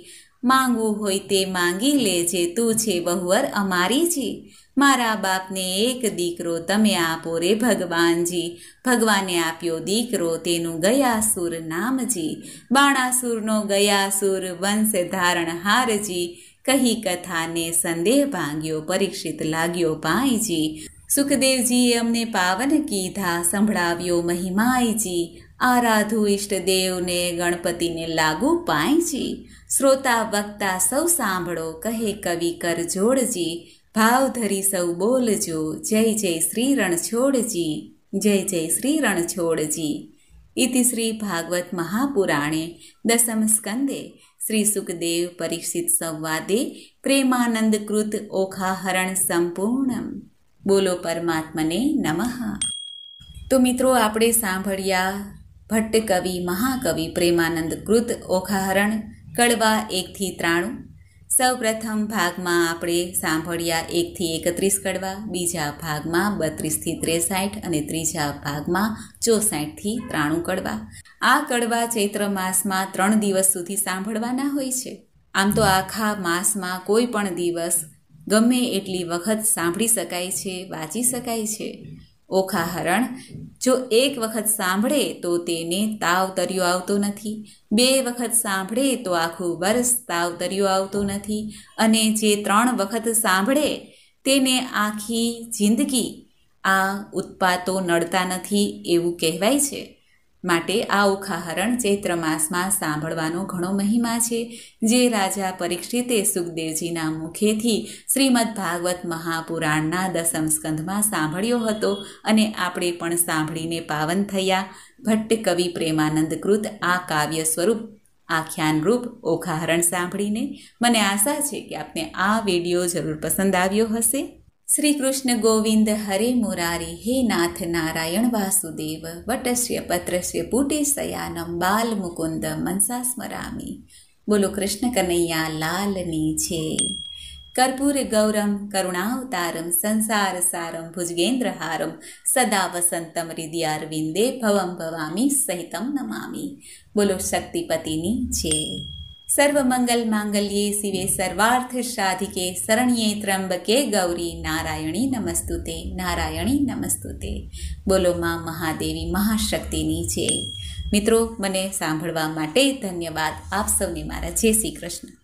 માંગવું હોય તે માંગી લેજે તું છે બહુવર અમારીજી મારા બાપને એક દીકરો તમે આપો રે ભગવાનજી ભગવાને આપ્યો દીકરો તેનું ગયાસુર નામજી બાણાસુરનો ગયાસુર વંશ ધારણ હારજી કહી કથાને સંદેહ ભાંગ્યો પરીક્ષિત લાગ્યો ભાઈજી સુખદેવજીએ અમને પાવન કીધા સંભળાવ્યો મહિમાઈજી આરાધુ ઈષ્ટદેવને ગણપતિને લાગુ પાયજી શ્રોતા વક્તા સૌ સાંભળો કહે કવિ કરજોડજી ભાવ ધરી સૌ બોલજો જય જય શ્રી રણછોડજી જય જય શ્રી રણછોડજી ઇતિ શ્રી ભાગવત મહાપુરાણે દસમ સ્કંદે શ્રી સુખદેવ પરીક્ષિત સંવાદે પ્રેમાનંદ કૃત ઓખાહરણ સંપૂર્ણમ બોલો પરમાત્મને નમઃ તો મિત્રો આપણે સાંભળ્યા ભટ્ટ કવિ મહાકવિ પ્રેમાનંદ કૃત ઓખાહરણ કડવા એકથી ત્રાણું સૌપ્રથમ ભાગમાં આપણે સાંભળ્યા એકથી એકત્રીસ કડવા બીજા ભાગમાં બત્રીસથી ત્રેસાઠ અને ત્રીજા ભાગમાં ચોસાઠથી ત્રાણું કડવા આ કડવા ચૈત્ર માસમાં ત્રણ દિવસ સુધી સાંભળવાના હોય છે આમ તો આખા માસમાં કોઈ પણ દિવસ ગમે એટલી વખત સાંભળી શકાય છે વાંચી શકાય છે ઓખા હરણ જો એક વખત સાંભળે તો તેને તાવ તર્યો આવતો નથી બે વખત સાંભળે તો આખું વર્ષ તાવ તર્યો આવતો નથી અને જે ત્રણ વખત સાંભળે તેને આખી જિંદગી આ ઉત્પાતો નડતા નથી એવું કહેવાય છે માટે આ ઉખાહરણ ચૈત્ર માસમાં સાંભળવાનો ઘણો મહિમા છે જે રાજા પરીક્ષિતે સુખદેવજીના મુખેથી શ્રીમદ ભાગવત મહાપુરાણના દસમ સ્કંધમાં સાંભળ્યો હતો અને આપણે પણ સાંભળીને પાવન થયા ભટ્ટ કવિ પ્રેમાનંદ કૃત આ કાવ્ય સ્વરૂપ આખ્યાનરૂપ ઉખાહરણ સાંભળીને મને આશા છે કે આપને આ વિડીયો જરૂર પસંદ આવ્યો હશે શ્રી કૃષ્ણ ગોવિંદ હરે મુરારી હે નાથ નારાયણ વાસુદેવ વટસ્ય પત્રસ્ય પુટે સયાનમ બાલ મુકુંદ મનસા સ્મરામી બોલો કૃષ્ણ કનૈયા લાલની છે કર્પૂર ગૌરમ કરુણાવતારમ સંસાર સારમ ભુજગેન્દ્રહારમ સદા વસંતમ હૃદયારવિંદે ભવમ ભવામી સહિતમ નમામી બોલો શક્તિપતિની છે સર્વમંગલ માંગલ્યે શિવે સર્વાર્થ સાધિકે શરણ્યે ત્રંબકે ગૌરી નારાયણી નમસ્તુતે નારાયણી નમસ્તુતે બોલો માં મહાદેવી મહાશક્તિની છે મિત્રો મને સાંભળવા માટે ધન્યવાદ આપ સૌને મારા જય શ્રી કૃષ્ણ